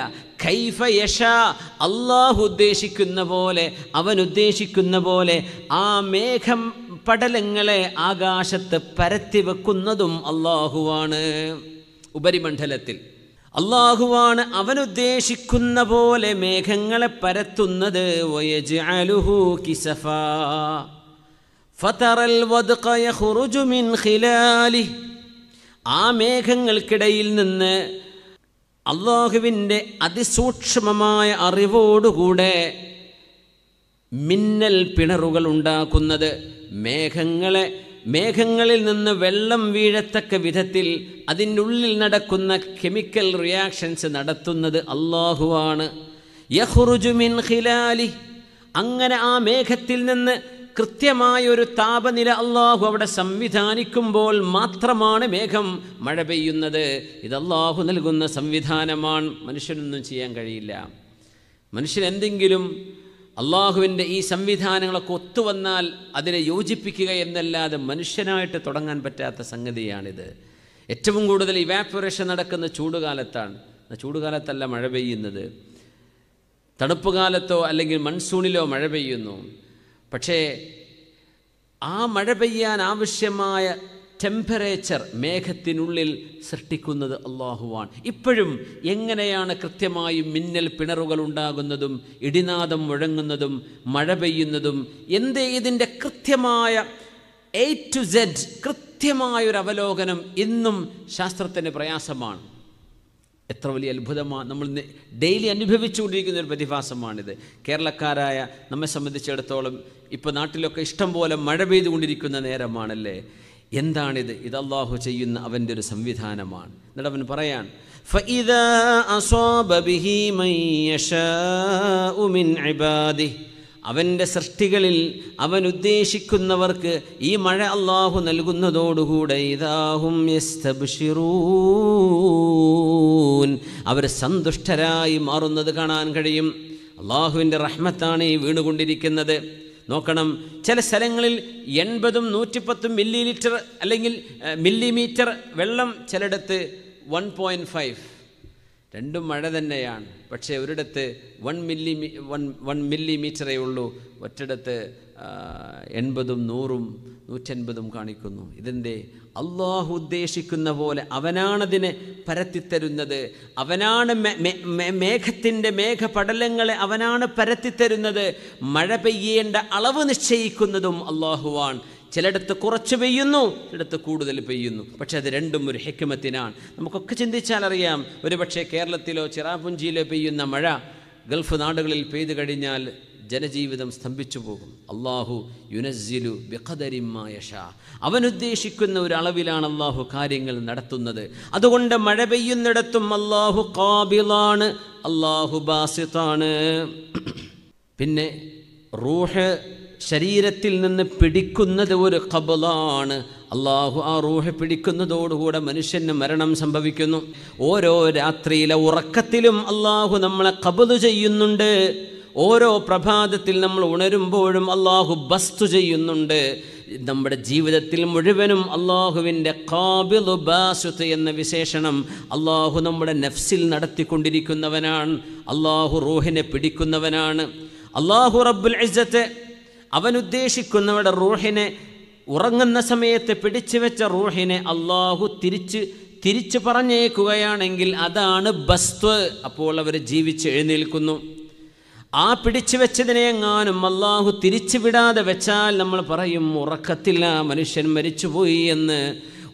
കൈഫ യഷ അള്ളാഹു ഉദ്ദേശിക്കുന്ന പോലെ അവൻ ഉദ്ദേശിക്കുന്ന പോലെ ആ മേഘം പടലങ്ങളെ ആകാശത്ത് പരത്തി വെക്കുന്നതും അള്ളാഹുവാണ് ഉപരിമണ്ഡലത്തിൽ അള്ളാഹുവാണ് അവനുദ്ദേശിക്കുന്ന പോലെ മേഘങ്ങളെ പരത്തുന്നത് ആ മേഘങ്ങൾക്കിടയിൽ നിന്ന് അള്ളാഹുവിൻ്റെ അതിസൂക്ഷ്മമായ അറിവോടുകൂടെ മിന്നൽ പിണറുകൾ ഉണ്ടാക്കുന്നത് മേഘങ്ങളെ മേഘങ്ങളിൽ നിന്ന് വെള്ളം വീഴത്തക്ക വിധത്തിൽ അതിനുള്ളിൽ നടക്കുന്ന കെമിക്കൽ റിയാക്ഷൻസ് നടത്തുന്നത് അള്ളാഹുവാണ് യഹുറുജുമിൻ ഖിലാലി അങ്ങനെ ആ മേഘത്തിൽ നിന്ന് കൃത്യമായൊരു താപനില അള്ളാഹു അവിടെ സംവിധാനിക്കുമ്പോൾ മാത്രമാണ് മേഘം മഴ പെയ്യുന്നത് ഇത് അള്ളാഹു നൽകുന്ന സംവിധാനമാണ് മനുഷ്യനൊന്നും ചെയ്യാൻ കഴിയില്ല മനുഷ്യൻ എന്തെങ്കിലും അള്ളാഹുവിൻ്റെ ഈ സംവിധാനങ്ങളൊക്കെ ഒത്തുവന്നാൽ അതിനെ യോജിപ്പിക്കുക എന്നല്ലാതെ മനുഷ്യനായിട്ട് തുടങ്ങാൻ പറ്റാത്ത സംഗതിയാണിത് ഏറ്റവും കൂടുതൽ ഇവാപ്പറേഷൻ നടക്കുന്ന ചൂടുകാലത്താണ് ചൂടുകാലത്തല്ല മഴ പെയ്യുന്നത് തണുപ്പ് കാലത്തോ അല്ലെങ്കിൽ മൺസൂണിലോ മഴ പെയ്യുന്നു പക്ഷേ ആ മഴ പെയ്യാൻ ആവശ്യമായ ടെമ്പറേച്ചർ മേഘത്തിനുള്ളിൽ സൃഷ്ടിക്കുന്നത് അള്ളാഹുവാണ് ഇപ്പോഴും എങ്ങനെയാണ് കൃത്യമായി മിന്നൽ പിണറുകൾ ഉണ്ടാകുന്നതും ഇടിനാദം മുഴങ്ങുന്നതും മഴ പെയ്യുന്നതും എന്തേ ഇതിൻ്റെ കൃത്യമായ എ ടു സെഡ് കൃത്യമായൊരു അവലോകനം ഇന്നും ശാസ്ത്രത്തിന് പ്രയാസമാണ് എത്ര വലിയ അത്ഭുതമാണ് നമ്മൾ ഡെയിലി അനുഭവിച്ചുകൊണ്ടിരിക്കുന്ന ഒരു പ്രതിഭാസമാണിത് കേരളക്കാരായ നമ്മെ സംബന്ധിച്ചിടത്തോളം ഇപ്പോൾ നാട്ടിലൊക്കെ ഇഷ്ടം പോലെ മഴ പെയ്തുകൊണ്ടിരിക്കുന്ന നേരമാണല്ലേ എന്താണിത് ഇത് അള്ളാഹു ചെയ്യുന്ന അവൻ്റെ ഒരു സംവിധാനമാണ് എന്നിട്ട് അവൻ പറയാൻ അവൻ്റെ സൃഷ്ടികളിൽ അവൻ ഉദ്ദേശിക്കുന്നവർക്ക് ഈ മഴ അള്ളാഹു നൽകുന്നതോടുകൂടെ ഇതാഹും അവർ സന്തുഷ്ടരായി മാറുന്നത് കാണാൻ കഴിയും അള്ളാഹുവിൻ്റെ റഹ്മത്താണ് ഈ വീണുകൊണ്ടിരിക്കുന്നത് നോക്കണം ചില സ്ഥലങ്ങളിൽ എൺപതും നൂറ്റിപ്പത്തും മില്ലി ലിറ്റർ അല്ലെങ്കിൽ മില്ലിമീറ്റർ വെള്ളം ചിലയിടത്ത് വൺ പോയിൻറ്റ് ഫൈവ് രണ്ടും മഴ തന്നെയാണ് പക്ഷേ ഒരിടത്ത് വൺ മില്ലി വൺ വൺ മില്ലിമീറ്ററേ ഉള്ളൂ ഒരിടത്ത് എൺപതും നൂറും നൂറ്റൻപതും കാണിക്കുന്നു ഇതിൻ്റെ അള്ളാഹു ഉദ്ദേശിക്കുന്ന പോലെ അവനാണതിനെ പരത്തിത്തരുന്നത് അവനാണ് മേഘത്തിൻ്റെ മേഘപടലങ്ങളെ അവനാണ് പരത്തിത്തരുന്നത് മഴ പെയ്യേണ്ട അളവ് നിശ്ചയിക്കുന്നതും അള്ളാഹുവാണ് ചിലയിടത്ത് കുറച്ച് പെയ്യുന്നു ചിലയിടത്ത് കൂടുതൽ പെയ്യുന്നു പക്ഷേ അത് രണ്ടും ഒരു ഹെക്കുമത്തിനാണ് നമുക്കൊക്കെ ചിന്തിച്ചാൽ അറിയാം ഒരുപക്ഷെ കേരളത്തിലോ ചിറാപുഞ്ചിയിലോ പെയ്യുന്ന മഴ ഗൾഫ് നാടുകളിൽ പെയ്തു കഴിഞ്ഞാൽ ജനജീവിതം സ്തംഭിച്ചു പോകും അള്ളാഹു യുനസ്സിലു ഷാ അവനുദ്ദേശിക്കുന്ന ഒരു അളവിലാണ് അള്ളാഹു കാര്യങ്ങൾ നടത്തുന്നത് അതുകൊണ്ട് മഴ പെയ്യുന്നിടത്തും അള്ളാഹു കാബിളാണ് അള്ളാഹു ബാസിത്താണ് പിന്നെ റൂഹ് ശരീരത്തിൽ നിന്ന് പിടിക്കുന്നത് ഒരു കബലാണ് അള്ളാഹു ആ റൂഹ് പിടിക്കുന്നതോടുകൂടെ മനുഷ്യന് മരണം സംഭവിക്കുന്നു ഓരോ രാത്രിയിലെ ഉറക്കത്തിലും അള്ളാഹു നമ്മളെ കബല് ചെയ്യുന്നുണ്ട് ഓരോ പ്രഭാതത്തിൽ നമ്മൾ ഉണരുമ്പോഴും അള്ളാഹു ബസ്തു ചെയ്യുന്നുണ്ട് നമ്മുടെ ജീവിതത്തിൽ മുഴുവനും അള്ളാഹുവിൻ്റെ കാബിലു ബാസുത്ത് എന്ന വിശേഷണം അള്ളാഹു നമ്മുടെ നഫ്സിൽ നടത്തിക്കൊണ്ടിരിക്കുന്നവനാണ് അള്ളാഹു റൂഹിനെ പിടിക്കുന്നവനാണ് അള്ളാഹു റബ്ബുൽ ഇസ്സത്ത് അവനുദ്ദേശിക്കുന്നവരുടെ റൂഹിനെ ഉറങ്ങുന്ന സമയത്ത് പിടിച്ചു വെച്ച റൂഹിനെ അള്ളാഹു തിരിച്ച് തിരിച്ചു പറഞ്ഞേക്കുകയാണെങ്കിൽ അതാണ് ബസ്ത്വ് അപ്പോൾ അവർ ജീവിച്ച് എഴുന്നേൽക്കുന്നു ആ പിടിച്ചു വെച്ചതിനെ എങ്ങാനും അള്ളാഹു തിരിച്ചു വിടാതെ വെച്ചാൽ നമ്മൾ പറയും ഉറക്കത്തില്ല മനുഷ്യൻ മരിച്ചുപോയി എന്ന്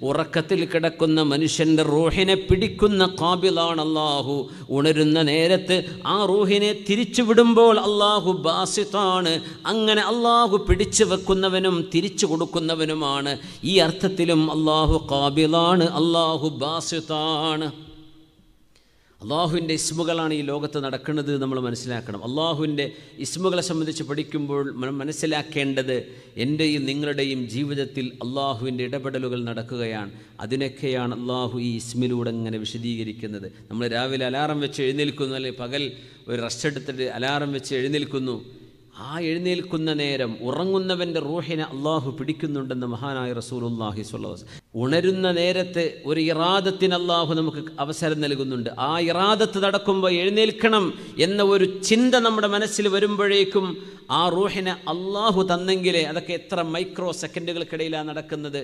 ഉറക്കത്തിൽ കിടക്കുന്ന മനുഷ്യൻ്റെ റൂഹിനെ പിടിക്കുന്ന കാബിലാണ് അള്ളാഹു ഉണരുന്ന നേരത്ത് ആ റൂഹിനെ തിരിച്ചുവിടുമ്പോൾ അള്ളാഹു ബാസിത്താണ് അങ്ങനെ അള്ളാഹു പിടിച്ചു വെക്കുന്നവനും തിരിച്ചു കൊടുക്കുന്നവനുമാണ് ഈ അർത്ഥത്തിലും അള്ളാഹു കാബിലാണ് അള്ളാഹു ബാസിത്താണ് അള്ളാഹുവിൻ്റെ ഇസ്മുകളാണ് ഈ ലോകത്ത് നടക്കുന്നത് നമ്മൾ മനസ്സിലാക്കണം അള്ളാഹുവിൻ്റെ ഇസ്മുകളെ സംബന്ധിച്ച് പഠിക്കുമ്പോൾ മനസ്സിലാക്കേണ്ടത് എൻ്റെയും നിങ്ങളുടെയും ജീവിതത്തിൽ അള്ളാഹുവിൻ്റെ ഇടപെടലുകൾ നടക്കുകയാണ് അതിനൊക്കെയാണ് അള്ളാഹു ഈ ഇസ്മിലൂടെ ഇങ്ങനെ വിശദീകരിക്കുന്നത് നമ്മൾ രാവിലെ അലാറം വെച്ച് എഴുന്നേൽക്കുന്നു അല്ലെങ്കിൽ പകൽ ഒരു റെസ്റ്റ് എടുത്തിട്ട് അലാറം വെച്ച് എഴുന്നേൽക്കുന്നു ആ എഴുന്നേൽക്കുന്ന നേരം ഉറങ്ങുന്നവൻ്റെ റൂഹിനെ അള്ളാഹു പിടിക്കുന്നുണ്ടെന്ന് മഹാനായ റസൂലുല്ലാഹി സ്വല്ലാസ് ഉണരുന്ന നേരത്തെ ഒരു ഇറാദത്തിന് അള്ളാഹു നമുക്ക് അവസരം നൽകുന്നുണ്ട് ആ ഇറാദത്ത് നടക്കുമ്പോൾ എഴുന്നേൽക്കണം എന്ന ഒരു ചിന്ത നമ്മുടെ മനസ്സിൽ വരുമ്പോഴേക്കും ആ റൂഹിനെ അള്ളാഹു തന്നെങ്കിലേ അതൊക്കെ എത്ര മൈക്രോ സെക്കൻഡുകൾക്കിടയിലാണ് നടക്കുന്നത്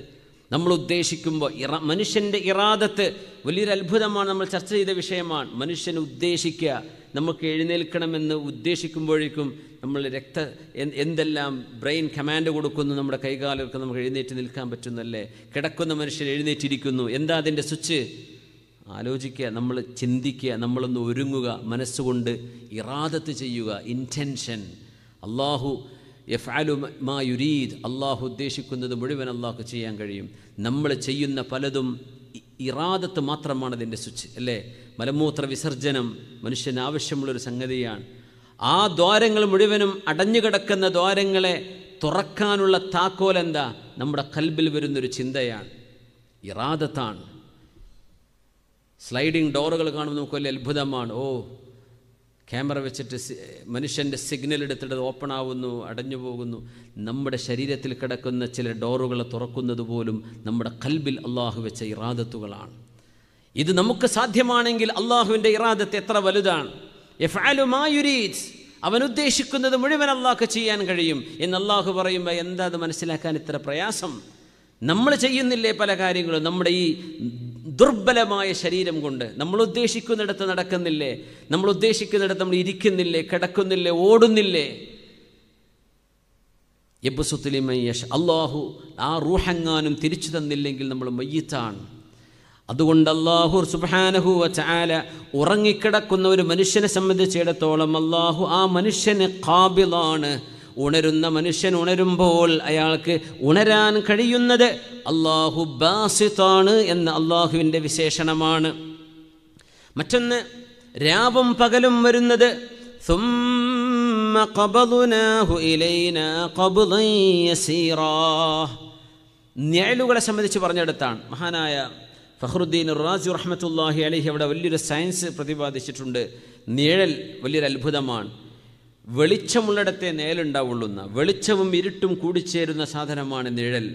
നമ്മൾ ഉദ്ദേശിക്കുമ്പോൾ ഇറ മനുഷ്യൻ്റെ ഇറാദത്ത് വലിയൊരു അത്ഭുതമാണ് നമ്മൾ ചർച്ച ചെയ്ത വിഷയമാണ് മനുഷ്യൻ ഉദ്ദേശിക്കുക നമുക്ക് എഴുന്നേൽക്കണമെന്ന് ഉദ്ദേശിക്കുമ്പോഴേക്കും നമ്മൾ രക്ത എന്തെല്ലാം ബ്രെയിൻ കമാൻഡ് കൊടുക്കുന്നു നമ്മുടെ കൈകാലുകൾക്ക് നമുക്ക് എഴുന്നേറ്റ് നിൽക്കാൻ പറ്റുന്നല്ലേ കിടക്കുന്ന മനുഷ്യർ എഴുന്നേറ്റിരിക്കുന്നു എന്താ അതിൻ്റെ സ്വിച്ച് ആലോചിക്കുക നമ്മൾ ചിന്തിക്കുക നമ്മളൊന്ന് ഒരുങ്ങുക മനസ്സുകൊണ്ട് ഇറാദത്ത് ചെയ്യുക ഇൻറ്റൻഷൻ അള്ളാഹു എഫ് മാ യുരീദ് അള്ളാഹു ഉദ്ദേശിക്കുന്നത് മുഴുവൻ അള്ളാഹു ചെയ്യാൻ കഴിയും നമ്മൾ ചെയ്യുന്ന പലതും ഇറാദത്ത് മാത്രമാണ് അതിൻ്റെ സ്വിച്ച് അല്ലേ മലമൂത്ര വിസർജനം മനുഷ്യന് ആവശ്യമുള്ളൊരു സംഗതിയാണ് ആ ദ്വാരങ്ങൾ മുഴുവനും അടഞ്ഞുകിടക്കുന്ന ദ്വാരങ്ങളെ തുറക്കാനുള്ള താക്കോൽ എന്താ നമ്മുടെ കൽബിൽ വരുന്നൊരു ചിന്തയാണ് ഇറാദത്താണ് സ്ലൈഡിങ് ഡോറുകൾ കാണുമ്പോൾ നമുക്ക് വലിയ അത്ഭുതമാണ് ഓ ക്യാമറ വെച്ചിട്ട് മനുഷ്യൻ്റെ സിഗ്നൽ എടുത്തിട്ട് ഓപ്പൺ ആവുന്നു അടഞ്ഞു പോകുന്നു നമ്മുടെ ശരീരത്തിൽ കിടക്കുന്ന ചില ഡോറുകൾ തുറക്കുന്നത് പോലും നമ്മുടെ കൽബിൽ അള്ളാഹു വെച്ച ഇറാദത്തുകളാണ് ഇത് നമുക്ക് സാധ്യമാണെങ്കിൽ അള്ളാഹുവിൻ്റെ ഇറാദത്ത് എത്ര വലുതാണ് അവൻ ഉദ്ദേശിക്കുന്നത് മുഴുവൻ അള്ളാഹ് ചെയ്യാൻ കഴിയും എന്ന് അള്ളാഹു പറയുമ്പോൾ എന്താ അത് മനസ്സിലാക്കാൻ ഇത്ര പ്രയാസം നമ്മൾ ചെയ്യുന്നില്ലേ പല കാര്യങ്ങളും നമ്മുടെ ഈ ദുർബലമായ ശരീരം കൊണ്ട് നമ്മൾ ഉദ്ദേശിക്കുന്നിടത്ത് നടക്കുന്നില്ലേ നമ്മൾ ഉദ്ദേശിക്കുന്നിടത്ത് നമ്മൾ ഇരിക്കുന്നില്ലേ കിടക്കുന്നില്ലേ ഓടുന്നില്ലേ യബുസുത്തുലിമയ്യഷ് അള്ളാഹു ആ റൂഹെങ്ങാനും തിരിച്ചു തന്നില്ലെങ്കിൽ നമ്മൾ മയ്യത്താണ് അതുകൊണ്ട് അള്ളാഹു സുബാനഹു വാല ഉറങ്ങിക്കിടക്കുന്ന ഒരു മനുഷ്യനെ സംബന്ധിച്ചിടത്തോളം അള്ളാഹു ആ മനുഷ്യന് കാബിലാണ് ഉണരുന്ന മനുഷ്യൻ ഉണരുമ്പോൾ അയാൾക്ക് ഉണരാൻ കഴിയുന്നത് അള്ളാഹു ബാസിത്താണ് എന്ന അള്ളാഹുവിൻ്റെ വിശേഷണമാണ് മറ്റൊന്ന് രാവും പകലും വരുന്നത് ഞഴലുകളെ സംബന്ധിച്ച് പറഞ്ഞെടുത്താണ് മഹാനായ ഫഹ്റുദ്ദീൻ റാസി റഹ്മത്തുല്ലാഹി അലഹി അവിടെ വലിയൊരു സയൻസ് പ്രതിപാദിച്ചിട്ടുണ്ട് നിഴൽ വലിയൊരു അത്ഭുതമാണ് വെളിച്ചമുള്ളിടത്തെ നേലുണ്ടാവുള്ളുന്ന വെളിച്ചവും ഇരുട്ടും കൂടിച്ചേരുന്ന സാധനമാണ് നിഴൽ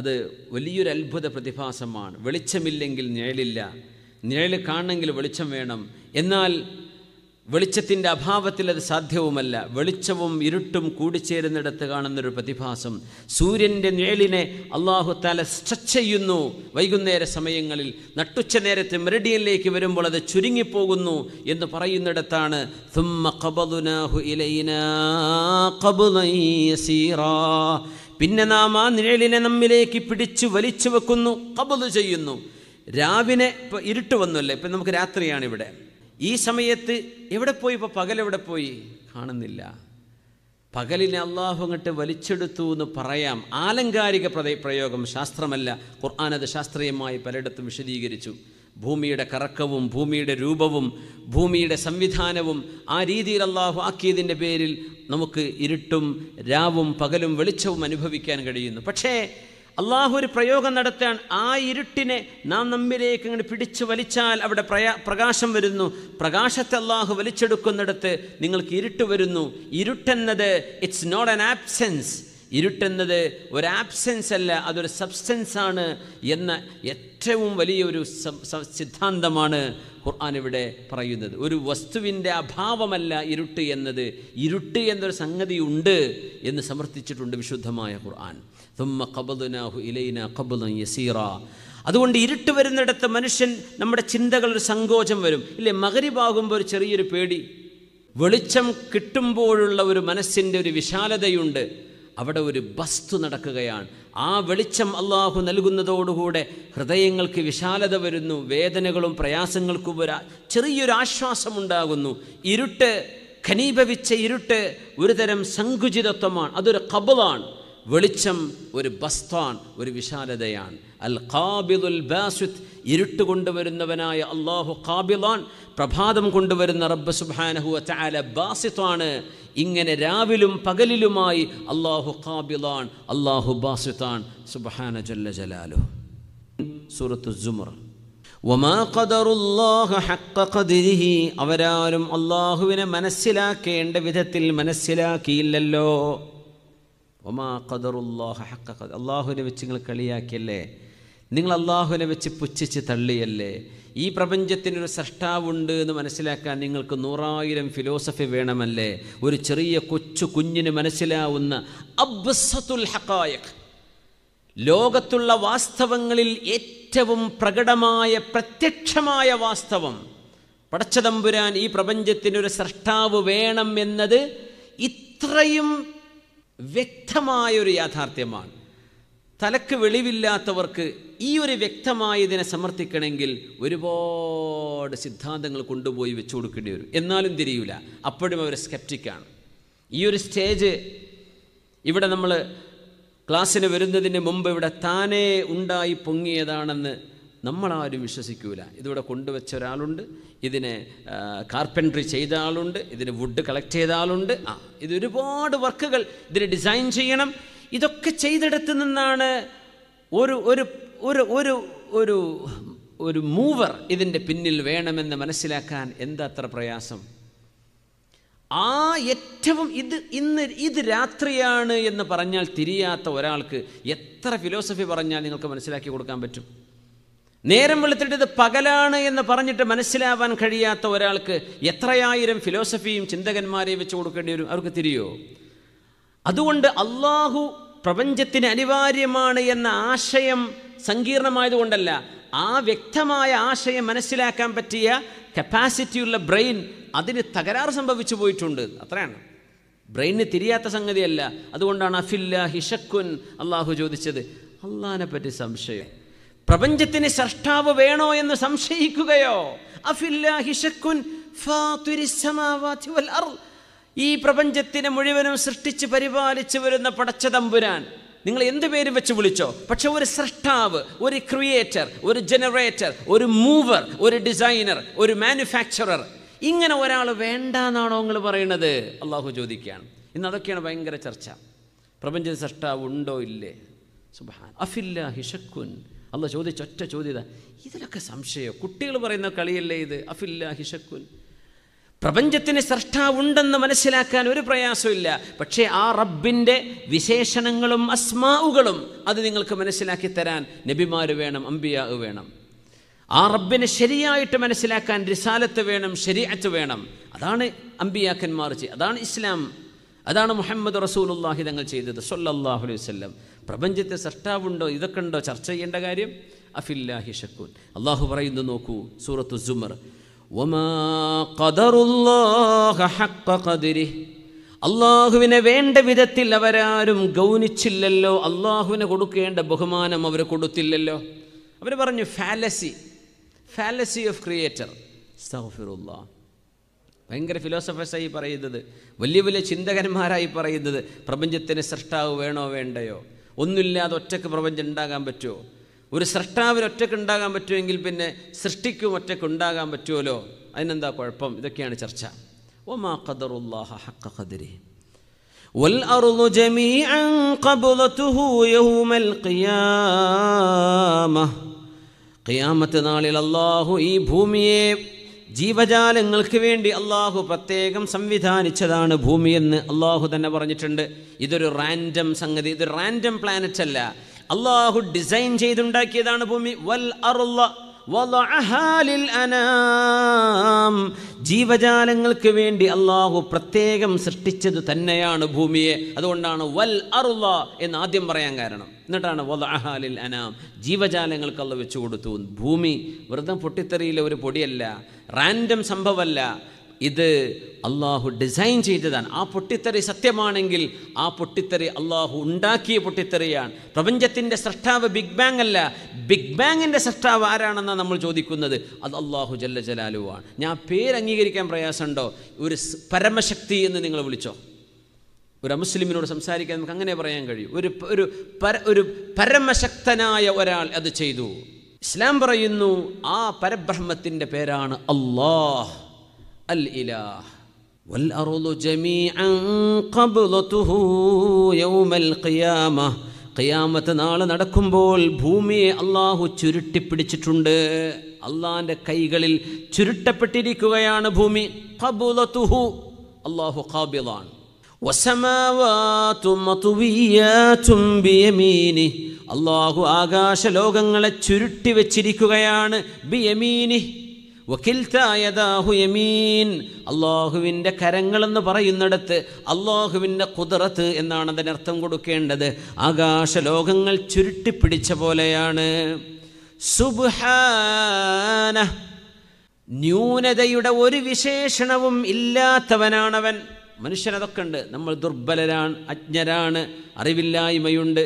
അത് വലിയൊരു അത്ഭുത പ്രതിഭാസമാണ് വെളിച്ചമില്ലെങ്കിൽ നിഴലില്ല നിഴൽ കാണണമെങ്കിൽ വെളിച്ചം വേണം എന്നാൽ വെളിച്ചത്തിൻ്റെ അഭാവത്തിൽ അത് സാധ്യവുമല്ല വെളിച്ചവും ഇരുട്ടും കൂടിച്ചേരുന്നിടത്ത് കാണുന്നൊരു പ്രതിഭാസം സൂര്യൻ്റെ നേളിനെ അള്ളാഹു തല സ്ട്രെച്ച് ചെയ്യുന്നു വൈകുന്നേര സമയങ്ങളിൽ നട്ടുച്ച നേരത്തെ മെറിഡിയനിലേക്ക് വരുമ്പോൾ അത് ചുരുങ്ങിപ്പോകുന്നു എന്ന് പറയുന്നിടത്താണ് പിന്നെ നാം ആ നിഴലിനെ നമ്മിലേക്ക് പിടിച്ചു വലിച്ചു വെക്കുന്നു കബലു ചെയ്യുന്നു രാവിനെ ഇപ്പോൾ ഇരുട്ട് വന്നല്ലേ ഇപ്പം നമുക്ക് ഇവിടെ ഈ സമയത്ത് എവിടെ പോയി ഇപ്പോൾ പകലെവിടെ പോയി കാണുന്നില്ല പകലിനെ അള്ളാഹു അങ്ങോട്ട് വലിച്ചെടുത്തു എന്ന് പറയാം ആലങ്കാരിക പ്രയോഗം ശാസ്ത്രമല്ല ഖുർആാനത് ശാസ്ത്രീയമായി പലയിടത്തും വിശദീകരിച്ചു ഭൂമിയുടെ കറക്കവും ഭൂമിയുടെ രൂപവും ഭൂമിയുടെ സംവിധാനവും ആ രീതിയിൽ അള്ളാഹു ആക്കിയതിൻ്റെ പേരിൽ നമുക്ക് ഇരുട്ടും രാവും പകലും വെളിച്ചവും അനുഭവിക്കാൻ കഴിയുന്നു പക്ഷേ അള്ളാഹു ഒരു പ്രയോഗം നടത്താൻ ആ ഇരുട്ടിനെ നാം നമ്മിലേക്ക് ഇങ്ങനെ പിടിച്ചു വലിച്ചാൽ അവിടെ പ്രയാ പ്രകാശം വരുന്നു പ്രകാശത്തെ അള്ളാഹു വലിച്ചെടുക്കുന്നിടത്ത് നിങ്ങൾക്ക് ഇരുട്ട് വരുന്നു ഇരുട്ടെന്നത് ഇറ്റ്സ് നോട്ട് ആൻ ആബ്സെൻസ് ഇരുട്ടെന്നത് ഒരു ആബ്സെൻസ് അല്ല അതൊരു സബ്സ്റ്റൻസ് ആണ് എന്ന ഏറ്റവും വലിയൊരു സിദ്ധാന്തമാണ് ഖുർആൻ ഇവിടെ പറയുന്നത് ഒരു വസ്തുവിൻ്റെ അഭാവമല്ല ഇരുട്ട് എന്നത് ഇരുട്ട് എന്നൊരു സംഗതി ഉണ്ട് എന്ന് സമർത്ഥിച്ചിട്ടുണ്ട് വിശുദ്ധമായ ഖുർആൻ തുമ്മ قبضناه ഇലൈന കബുദൻ യസീറ അതുകൊണ്ട് ഇരുട്ട് വരുന്നിടത്ത് മനുഷ്യൻ നമ്മുടെ ചിന്തകൾ ഒരു സങ്കോചം വരും ഇല്ലേ മകരിഭാകുമ്പോൾ ഒരു ചെറിയൊരു പേടി വെളിച്ചം കിട്ടുമ്പോഴുള്ള ഒരു മനസ്സിൻ്റെ ഒരു വിശാലതയുണ്ട് അവിടെ ഒരു വസ്തു നടക്കുകയാണ് ആ വെളിച്ചം അള്ളാഹു നൽകുന്നതോടുകൂടെ ഹൃദയങ്ങൾക്ക് വിശാലത വരുന്നു വേദനകളും പ്രയാസങ്ങൾക്കും ഒരു ചെറിയൊരു ആശ്വാസമുണ്ടാകുന്നു ഇരുട്ട് ഖനീഭവിച്ച ഇരുട്ട് ഒരുതരം സങ്കുചിതത്വമാണ് അതൊരു കബളാണ് വെളിച്ചം ഒരു ബസ്താൻ ഒരു വിശാലതയാണ് അൽ കാബിദുൽ ബാസുത്ത് ഇരുട്ട് കൊണ്ടുവരുന്നവനായ അള്ളാഹു കാബിലാൻ പ്രഭാതം കൊണ്ടുവരുന്ന റബ്ബ് സുബാനഹു ചാല ബാസിത്താണ് ഇങ്ങനെ രാവിലും പകലിലുമായി അള്ളാഹു കാബിലാൻ അള്ളാഹു ബാസിത്താൻ സുബാന ജല്ല ജലാലു സൂറത്തു ജുമർ അവരാരും അള്ളാഹുവിനെ മനസ്സിലാക്കേണ്ട വിധത്തിൽ മനസ്സിലാക്കിയില്ലല്ലോ ഒമാ കദറുല്ലാഹ ഹക്ക ഖദർ അള്ളാഹുവിനെ വെച്ച് നിങ്ങൾ കളിയാക്കിയല്ലേ നിങ്ങൾ അള്ളാഹുവിനെ വെച്ച് പുച്ഛിച്ച് തള്ളിയല്ലേ ഈ പ്രപഞ്ചത്തിനൊരു സൃഷ്ടാവുണ്ട് എന്ന് മനസ്സിലാക്കാൻ നിങ്ങൾക്ക് നൂറായിരം ഫിലോസഫി വേണമല്ലേ ഒരു ചെറിയ കൊച്ചു കുഞ്ഞിന് മനസ്സിലാവുന്ന അബ്സത്തുൽ ഹക്കായക് ലോകത്തുള്ള വാസ്തവങ്ങളിൽ ഏറ്റവും പ്രകടമായ പ്രത്യക്ഷമായ വാസ്തവം പടച്ചതമ്പുരാൻ ഈ പ്രപഞ്ചത്തിനൊരു സൃഷ്ടാവ് വേണം എന്നത് ഇത്രയും വ്യക്തമായൊരു യാഥാർത്ഥ്യമാണ് തലക്ക് വെളിവില്ലാത്തവർക്ക് ഈ ഒരു വ്യക്തമായതിനെ സമർത്ഥിക്കണമെങ്കിൽ ഒരുപാട് സിദ്ധാന്തങ്ങൾ കൊണ്ടുപോയി വെച്ചു കൊടുക്കേണ്ടി വരും എന്നാലും തിരിയൂല അപ്പോഴും അവർ സ്കെപ്റ്റിക്കാണ് ഈ ഒരു സ്റ്റേജ് ഇവിടെ നമ്മൾ ക്ലാസ്സിന് വരുന്നതിന് മുമ്പ് ഇവിടെ താനേ ഉണ്ടായി പൊങ്ങിയതാണെന്ന് നമ്മളാരും വിശ്വസിക്കൂല ഇതിവിടെ കൊണ്ടുവച്ച ഒരാളുണ്ട് ഇതിനെ കാർപ്പൻട്രി ചെയ്ത ആളുണ്ട് ഇതിന് വുഡ് കളക്ട് ചെയ്ത ആളുണ്ട് ആ ഇത് ഒരുപാട് വർക്കുകൾ ഇതിന് ഡിസൈൻ ചെയ്യണം ഇതൊക്കെ ചെയ്തെടുത്ത് നിന്നാണ് ഒരു ഒരു ഒരു ഒരു ഒരു ഒരു മൂവർ ഇതിൻ്റെ പിന്നിൽ വേണമെന്ന് മനസ്സിലാക്കാൻ എന്താ അത്ര പ്രയാസം ആ ഏറ്റവും ഇത് ഇന്ന് ഇത് രാത്രിയാണ് എന്ന് പറഞ്ഞാൽ തിരിയാത്ത ഒരാൾക്ക് എത്ര ഫിലോസഫി പറഞ്ഞാൽ നിങ്ങൾക്ക് മനസ്സിലാക്കി കൊടുക്കാൻ പറ്റും നേരം വെളുത്തിട്ട് ഇത് പകലാണ് എന്ന് പറഞ്ഞിട്ട് മനസ്സിലാവാൻ കഴിയാത്ത ഒരാൾക്ക് എത്രയായിരം ഫിലോസഫിയും ചിന്തകന്മാരെ വെച്ച് കൊടുക്കേണ്ടി വരും അവർക്ക് തിരിയോ അതുകൊണ്ട് അള്ളാഹു പ്രപഞ്ചത്തിന് അനിവാര്യമാണ് എന്ന ആശയം സങ്കീർണമായതുകൊണ്ടല്ല ആ വ്യക്തമായ ആശയം മനസ്സിലാക്കാൻ പറ്റിയ കപ്പാസിറ്റിയുള്ള ബ്രെയിൻ അതിന് തകരാറ് സംഭവിച്ചു പോയിട്ടുണ്ട് അത്രയാണ് ബ്രെയിനിന് തിരിയാത്ത സംഗതിയല്ല അതുകൊണ്ടാണ് അഫില്ല ഹിഷക്കുൻ അള്ളാഹു ചോദിച്ചത് അള്ളഹാനെ പറ്റി സംശയം പ്രപഞ്ചത്തിന് സൃഷ്ടാവ് വേണോ എന്ന് സംശയിക്കുകയോ ഈ പ്രപഞ്ചത്തിനെ മുഴുവനും സൃഷ്ടിച്ച് പരിപാലിച്ചു വരുന്ന പടച്ച തമ്പുരാൻ നിങ്ങൾ എന്ത് പേര് വെച്ച് വിളിച്ചോ പക്ഷെ ഒരു സൃഷ്ടാവ് ഒരു ക്രിയേറ്റർ ഒരു ജനറേറ്റർ ഒരു മൂവർ ഒരു ഡിസൈനർ ഒരു മാനുഫാക്ചറർ ഇങ്ങനെ ഒരാൾ വേണ്ട എന്നാണോ നിങ്ങൾ പറയുന്നത് അള്ളാഹു ചോദിക്കുകയാണ് ഇന്ന് അതൊക്കെയാണ് ഭയങ്കര ചർച്ച പ്രപഞ്ച സൃഷ്ടാവ് ഉണ്ടോ ഇല്ലേ സുബാൻ അഫില്ല ഹിഷക്കുൻ ചോദിച്ച ഒറ്റ ചോദ്യത ഇതിലൊക്കെ സംശയമോ കുട്ടികൾ പറയുന്ന കളിയല്ലേ ഇത് അഫില്ല ഹിഷക്കുൻ പ്രപഞ്ചത്തിന് സൃഷ്ടാവുണ്ടെന്ന് മനസ്സിലാക്കാൻ ഒരു പ്രയാസമില്ല പക്ഷേ ആ റബ്ബിൻ്റെ വിശേഷണങ്ങളും അസ്മാവുകളും അത് നിങ്ങൾക്ക് മനസ്സിലാക്കി തരാൻ നബിമാർ വേണം അമ്പിയാവ് വേണം ആ റബ്ബിനെ ശരിയായിട്ട് മനസ്സിലാക്കാൻ റിസാലത്ത് വേണം ശരിയത്ത് വേണം അതാണ് അമ്പിയാക്കന്മാർ ചെയ്യുക അതാണ് ഇസ്ലാം അതാണ് മുഹമ്മദ് റസൂലുല്ലാഹി തങ്ങൾ ചെയ്തത് സൊല്ലാഹു അലൈഹി പ്രപഞ്ചത്തെ സൃഷ്ടാവുണ്ടോ ഇതൊക്കെ ഉണ്ടോ ചർച്ച ചെയ്യേണ്ട കാര്യം അഫില്ലാഹി ഷക്കൂൻ അള്ളാഹു പറയുന്നു നോക്കൂ സൂറത്തു സുമർ അള്ളാഹുവിനെ വേണ്ട വിധത്തിൽ അവരാരും ഗൗനിച്ചില്ലല്ലോ അള്ളാഹുവിനെ കൊടുക്കേണ്ട ബഹുമാനം അവർ കൊടുത്തില്ലല്ലോ അവർ പറഞ്ഞു ഫാലസി ഫാലസി ഓഫ് ക്രിയേറ്റർ സഹഫിറുല്ലാ ഭയങ്കര ഫിലോസഫേഴ്സായി പറയുന്നത് വലിയ വലിയ ചിന്തകന്മാരായി പറയുന്നത് പ്രപഞ്ചത്തിന് സൃഷ്ടാവ് വേണോ വേണ്ടയോ ഒന്നുമില്ലാതെ ഒറ്റക്ക് പ്രപഞ്ചം ഉണ്ടാകാൻ പറ്റുമോ ഒരു സൃഷ്ടാവിന് ഒറ്റക്ക് ഉണ്ടാകാൻ പറ്റുമെങ്കിൽ പിന്നെ സൃഷ്ടിക്കും ഒറ്റക്ക് ഉണ്ടാകാൻ പറ്റുമല്ലോ അതിനെന്താ കുഴപ്പം ഇതൊക്കെയാണ് ചർച്ച ഒമാ ഖദറുല്ലാഹ ഖദരി والأرض جميعا قبضته يوم القيامة قيامة നാളിൽ അല്ലാഹു ഈ ഭൂമിയെ ജീവജാലങ്ങൾക്ക് വേണ്ടി അള്ളാഹു പ്രത്യേകം സംവിധാനിച്ചതാണ് ഭൂമിയെന്ന് അള്ളാഹു തന്നെ പറഞ്ഞിട്ടുണ്ട് ഇതൊരു റാൻഡം സംഗതി ഇത് റാൻഡം പ്ലാനറ്റ് അല്ല അള്ളാഹു ഡിസൈൻ ചെയ്തുണ്ടാക്കിയതാണ് ഭൂമി വൽ അറുള്ള ജീവജാലങ്ങൾക്ക് വേണ്ടി അള്ളാഹു പ്രത്യേകം സൃഷ്ടിച്ചത് തന്നെയാണ് ഭൂമിയെ അതുകൊണ്ടാണ് വൽ അറുള എന്ന് ആദ്യം പറയാൻ കാരണം എന്നിട്ടാണ് വൽ അനാം ജീവജാലങ്ങൾക്ക് അള്ള വെച്ചു കൊടുത്തു ഭൂമി വ്രതം പൊട്ടിത്തെറിയിലെ ഒരു പൊടിയല്ല റാൻഡം സംഭവമല്ല ഇത് അള്ളാഹു ഡിസൈൻ ചെയ്തതാണ് ആ പൊട്ടിത്തെറി സത്യമാണെങ്കിൽ ആ പൊട്ടിത്തെറി അള്ളാഹു ഉണ്ടാക്കിയ പൊട്ടിത്തെറിയാണ് പ്രപഞ്ചത്തിൻ്റെ സൃഷ്ടാവ് ബിഗ് ബാങ് അല്ല ബിഗ് ബാങ്ങിൻ്റെ സൃഷ്ടാവ് ആരാണെന്നാണ് നമ്മൾ ചോദിക്കുന്നത് അത് അള്ളാഹു ജല്ല ജലാലുവാണ് ഞാൻ പേര് അംഗീകരിക്കാൻ പ്രയാസമുണ്ടോ ഒരു പരമശക്തി എന്ന് നിങ്ങൾ വിളിച്ചോ ഒരു മുസ്ലിമിനോട് സംസാരിക്കാൻ നമുക്ക് അങ്ങനെ പറയാൻ കഴിയും ഒരു ഒരു പര ഒരു പരമശക്തനായ ഒരാൾ അത് ചെയ്തു ഇസ്ലാം പറയുന്നു ആ പരബ്രഹ്മത്തിൻ്റെ പേരാണ് അള്ളാഹ് അൽ ഇലാഹ് والأرض جميعا قبضته يوم القيامة ഖിയാമത്ത് നാളെ നടക്കുമ്പോൾ ഭൂമിയെ അള്ളാഹു ചുരുട്ടിപ്പിടിച്ചിട്ടുണ്ട് അള്ളാഹിൻ്റെ കൈകളിൽ ചുരുട്ടപ്പെട്ടിരിക്കുകയാണ് ഭൂമി കബുലത്തുഹു അള്ളാഹു കാബിലാണ് അള്ളാഹു ആകാശ ലോകങ്ങളെ ചുരുട്ടി വെച്ചിരിക്കുകയാണ് ബിയമീനി യമീൻ അള്ളാഹുവിൻ്റെ കരങ്ങളെന്ന് പറയുന്നിടത്ത് അള്ളാഹുവിൻ്റെ കുതിറത്ത് എന്നാണ് അതിനർത്ഥം കൊടുക്കേണ്ടത് ആകാശ ലോകങ്ങൾ ചുരുട്ടിപ്പിടിച്ച പോലെയാണ് സുബ്ഹാന ന്യൂനതയുടെ ഒരു വിശേഷണവും ഇല്ലാത്തവനാണവൻ മനുഷ്യനതൊക്കെ ഉണ്ട് നമ്മൾ ദുർബലരാണ് അജ്ഞരാണ് അറിവില്ലായ്മയുണ്ട്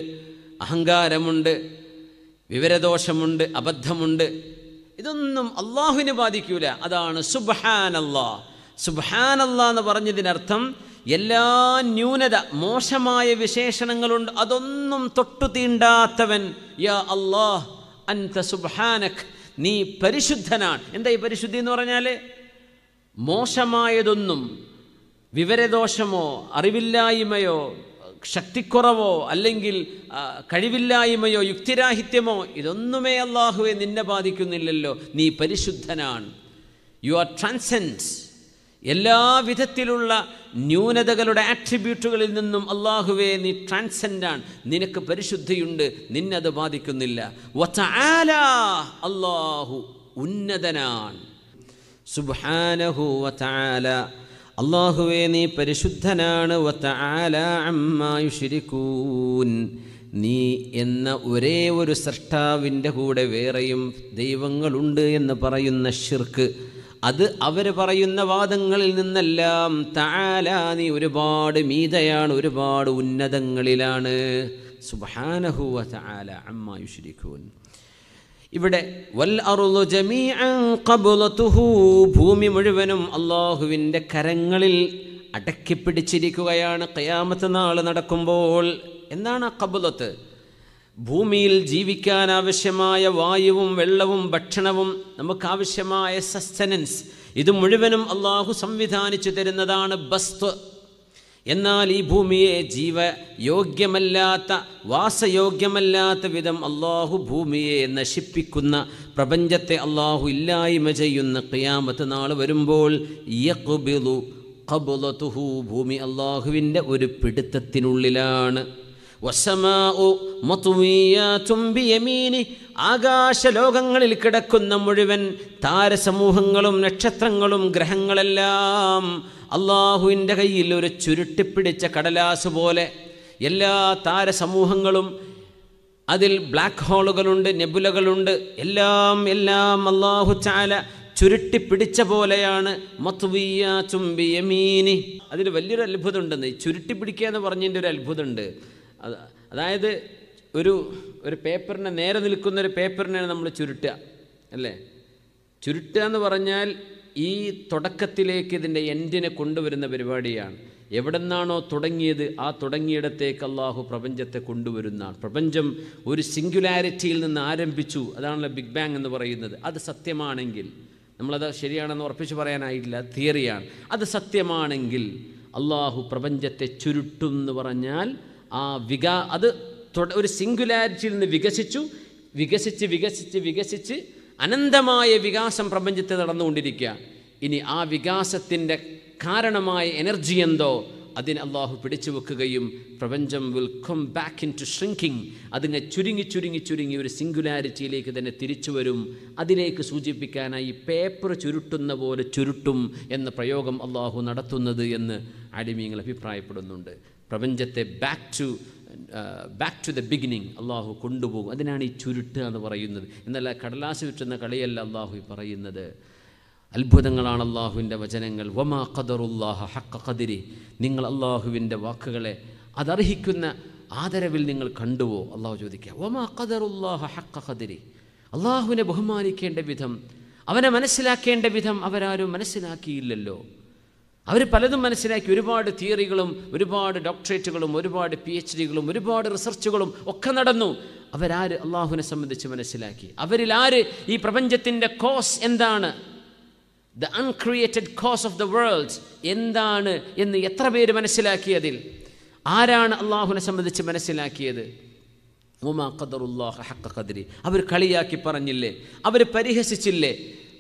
അഹങ്കാരമുണ്ട് വിവരദോഷമുണ്ട് അബദ്ധമുണ്ട് ഇതൊന്നും അള്ളാഹുവിനെ ബാധിക്കൂല അതാണ് സുബാനല്ലാ സുബാനല്ലാ എന്ന് പറഞ്ഞതിനർത്ഥം എല്ലാ ന്യൂനത മോശമായ വിശേഷണങ്ങളുണ്ട് അതൊന്നും തൊട്ടു തീണ്ടാത്തവൻ യാ അല്ലാഹ് അൻത സുബാനഖ് നീ പരിശുദ്ധനാണ് എന്താ ഈ പരിശുദ്ധി എന്ന് പറഞ്ഞാൽ മോശമായതൊന്നും വിവരദോഷമോ അറിവില്ലായ്മയോ ശക്തിക്കുറവോ അല്ലെങ്കിൽ കഴിവില്ലായ്മയോ യുക്തിരാഹിത്യമോ ഇതൊന്നുമേ അള്ളാഹുവെ നിന്നെ ബാധിക്കുന്നില്ലല്ലോ നീ പരിശുദ്ധനാണ് യു ആർ ട്രാൻസെൻസ് എല്ലാ വിധത്തിലുള്ള ന്യൂനതകളുടെ ആട്രിബ്യൂട്ടുകളിൽ നിന്നും അള്ളാഹുവെ നീ ട്രാൻസെൻഡാണ് നിനക്ക് പരിശുദ്ധിയുണ്ട് നിന്നത് ബാധിക്കുന്നില്ല അള്ളാഹു ഉന്നതനാണ് സുബാനഹു വാല അള്ളാഹുവെ നീ പരിശുദ്ധനാണ് നീ എന്ന ഒരേ ഒരു സൃഷ്ടാവിൻ്റെ കൂടെ വേറെയും ദൈവങ്ങളുണ്ട് എന്ന് പറയുന്ന ഷിർക്ക് അത് അവർ പറയുന്ന വാദങ്ങളിൽ നിന്നെല്ലാം താല നീ ഒരുപാട് മീതയാണ് ഒരുപാട് ഉന്നതങ്ങളിലാണ് സുബാനഹുവ താല അമ്മായുഷിരിക്കൂൻ ഇവിടെ വൽ അറുളു ഭൂമി മുഴുവനും അള്ളാഹുവിൻ്റെ കരങ്ങളിൽ അടക്കിപ്പിടിച്ചിരിക്കുകയാണ് കയാമത്ത് നാൾ നടക്കുമ്പോൾ എന്താണ് ആ കബുലത്ത് ഭൂമിയിൽ ജീവിക്കാൻ ആവശ്യമായ വായുവും വെള്ളവും ഭക്ഷണവും നമുക്കാവശ്യമായ സസ്റ്റനൻസ് ഇത് മുഴുവനും അള്ളാഹു സംവിധാനിച്ചു തരുന്നതാണ് ബസ്തു എന്നാൽ ഈ ഭൂമിയെ ജീവ യോഗ്യമല്ലാത്ത വാസയോഗ്യമല്ലാത്ത വിധം അള്ളാഹു ഭൂമിയെ നശിപ്പിക്കുന്ന പ്രപഞ്ചത്തെ അള്ളാഹു ഇല്ലായ്മ ചെയ്യുന്ന ക്രിയാമത്ത് നാൾ വരുമ്പോൾ കബുലതുഹു ഭൂമി അള്ളാഹുവിൻ്റെ ഒരു പിടുത്തത്തിനുള്ളിലാണ് വസമാ ആകാശലോകങ്ങളിൽ കിടക്കുന്ന മുഴുവൻ താരസമൂഹങ്ങളും നക്ഷത്രങ്ങളും ഗ്രഹങ്ങളെല്ലാം അള്ളാഹുവിൻ്റെ കയ്യിൽ ഒരു ചുരുട്ടിപ്പിടിച്ച കടലാസ് പോലെ എല്ലാ താരസമൂഹങ്ങളും അതിൽ ബ്ലാക്ക് ഹോളുകളുണ്ട് നെബുലകളുണ്ട് എല്ലാം എല്ലാം അള്ളാഹു ചാല ചുരുട്ടി പിടിച്ച പോലെയാണ് മത്തുബിയ ചുംബി യമീനി അതിൽ വലിയൊരു അത്ഭുതമുണ്ടെന്ന് ചുരുട്ടി പിടിക്കുക എന്ന് പറഞ്ഞതിൻ്റെ ഒരു അത്ഭുതമുണ്ട് അതായത് ഒരു ഒരു പേപ്പറിനെ നേരെ നിൽക്കുന്ന ഒരു പേപ്പറിനെയാണ് നമ്മൾ ചുരുട്ടുക അല്ലേ ചുരുട്ടുക എന്ന് പറഞ്ഞാൽ ഈ തുടക്കത്തിലേക്ക് ഇതിൻ്റെ എൻഡിനെ കൊണ്ടുവരുന്ന പരിപാടിയാണ് എവിടെ നിന്നാണോ തുടങ്ങിയത് ആ തുടങ്ങിയിടത്തേക്ക് അള്ളാഹു പ്രപഞ്ചത്തെ കൊണ്ടുവരുന്നതാണ് പ്രപഞ്ചം ഒരു സിംഗുലാരിറ്റിയിൽ നിന്ന് ആരംഭിച്ചു അതാണല്ലോ ബിഗ് ബാങ് എന്ന് പറയുന്നത് അത് സത്യമാണെങ്കിൽ നമ്മളത് ശരിയാണെന്ന് ഉറപ്പിച്ച് പറയാനായിട്ടില്ല തിയറിയാണ് അത് സത്യമാണെങ്കിൽ അള്ളാഹു പ്രപഞ്ചത്തെ ചുരുട്ടും എന്ന് പറഞ്ഞാൽ ആ വികാ അത് ഒരു സിംഗുലാരിറ്റിയിൽ നിന്ന് വികസിച്ചു വികസിച്ച് വികസിച്ച് വികസിച്ച് അനന്തമായ വികാസം പ്രപഞ്ചത്തിൽ നടന്നുകൊണ്ടിരിക്കുക ഇനി ആ വികാസത്തിൻ്റെ കാരണമായ എനർജി എന്തോ അതിനെ അള്ളാഹു പിടിച്ചു വെക്കുകയും പ്രപഞ്ചം will come back into shrinking അതിനെ ചുരുങ്ങി ചുരുങ്ങി ചുരുങ്ങി ഒരു സിംഗുലാരിറ്റിയിലേക്ക് തന്നെ തിരിച്ചു വരും അതിലേക്ക് സൂചിപ്പിക്കാനായി പേപ്പർ ചുരുട്ടുന്ന പോലെ ചുരുട്ടും എന്ന പ്രയോഗം അള്ളാഹു നടത്തുന്നത് എന്ന് അടിമീങ്ങൾ അഭിപ്രായപ്പെടുന്നുണ്ട് പ്രപഞ്ചത്തെ back to back to the beginning അള്ളാഹു കൊണ്ടുപോകും അതിനാണ് ഈ ചുരുട്ട് എന്ന് പറയുന്നത് എന്നല്ല കടലാസ് വിറ്റുന്ന കളിയല്ല അള്ളാഹു പറയുന്നത് അത്ഭുതങ്ങളാണ് അള്ളാഹുവിൻ്റെ വചനങ്ങൾ വമാ ഖദറുല്ലാഹ ഹക്ക ഖദിരി നിങ്ങൾ അള്ളാഹുവിൻ്റെ വാക്കുകളെ അതർഹിക്കുന്ന ആദരവിൽ നിങ്ങൾ കണ്ടുവോ അള്ളാഹു ചോദിക്കുക വമാ ഖദറുല്ലാഹ ഹക്ക ഖദിരി അള്ളാഹുവിനെ ബഹുമാനിക്കേണ്ട വിധം അവനെ മനസ്സിലാക്കേണ്ട വിധം അവരാരും മനസ്സിലാക്കിയില്ലല്ലോ അവർ പലതും മനസ്സിലാക്കി ഒരുപാട് തിയറികളും ഒരുപാട് ഡോക്ടറേറ്റുകളും ഒരുപാട് പി എച്ച് ഡികളും ഒരുപാട് റിസർച്ചുകളും ഒക്കെ നടന്നു അവരാര് അള്ളാഹുവിനെ സംബന്ധിച്ച് മനസ്സിലാക്കി അവരിൽ ആര് ഈ പ്രപഞ്ചത്തിൻ്റെ കോസ് എന്താണ് the uncreated cause of the world എന്താണ് എന്ന് എത്ര പേര് മനസ്സിലാക്കിയതിൽ ആരാണ് അള്ളാഹുവിനെ സംബന്ധിച്ച് മനസ്സിലാക്കിയത് ഉമാ ഖദറുല്ലാഹ ഹക്ക ഖദരി അവർ കളിയാക്കി പറഞ്ഞില്ലേ അവർ പരിഹസിച്ചില്ലേ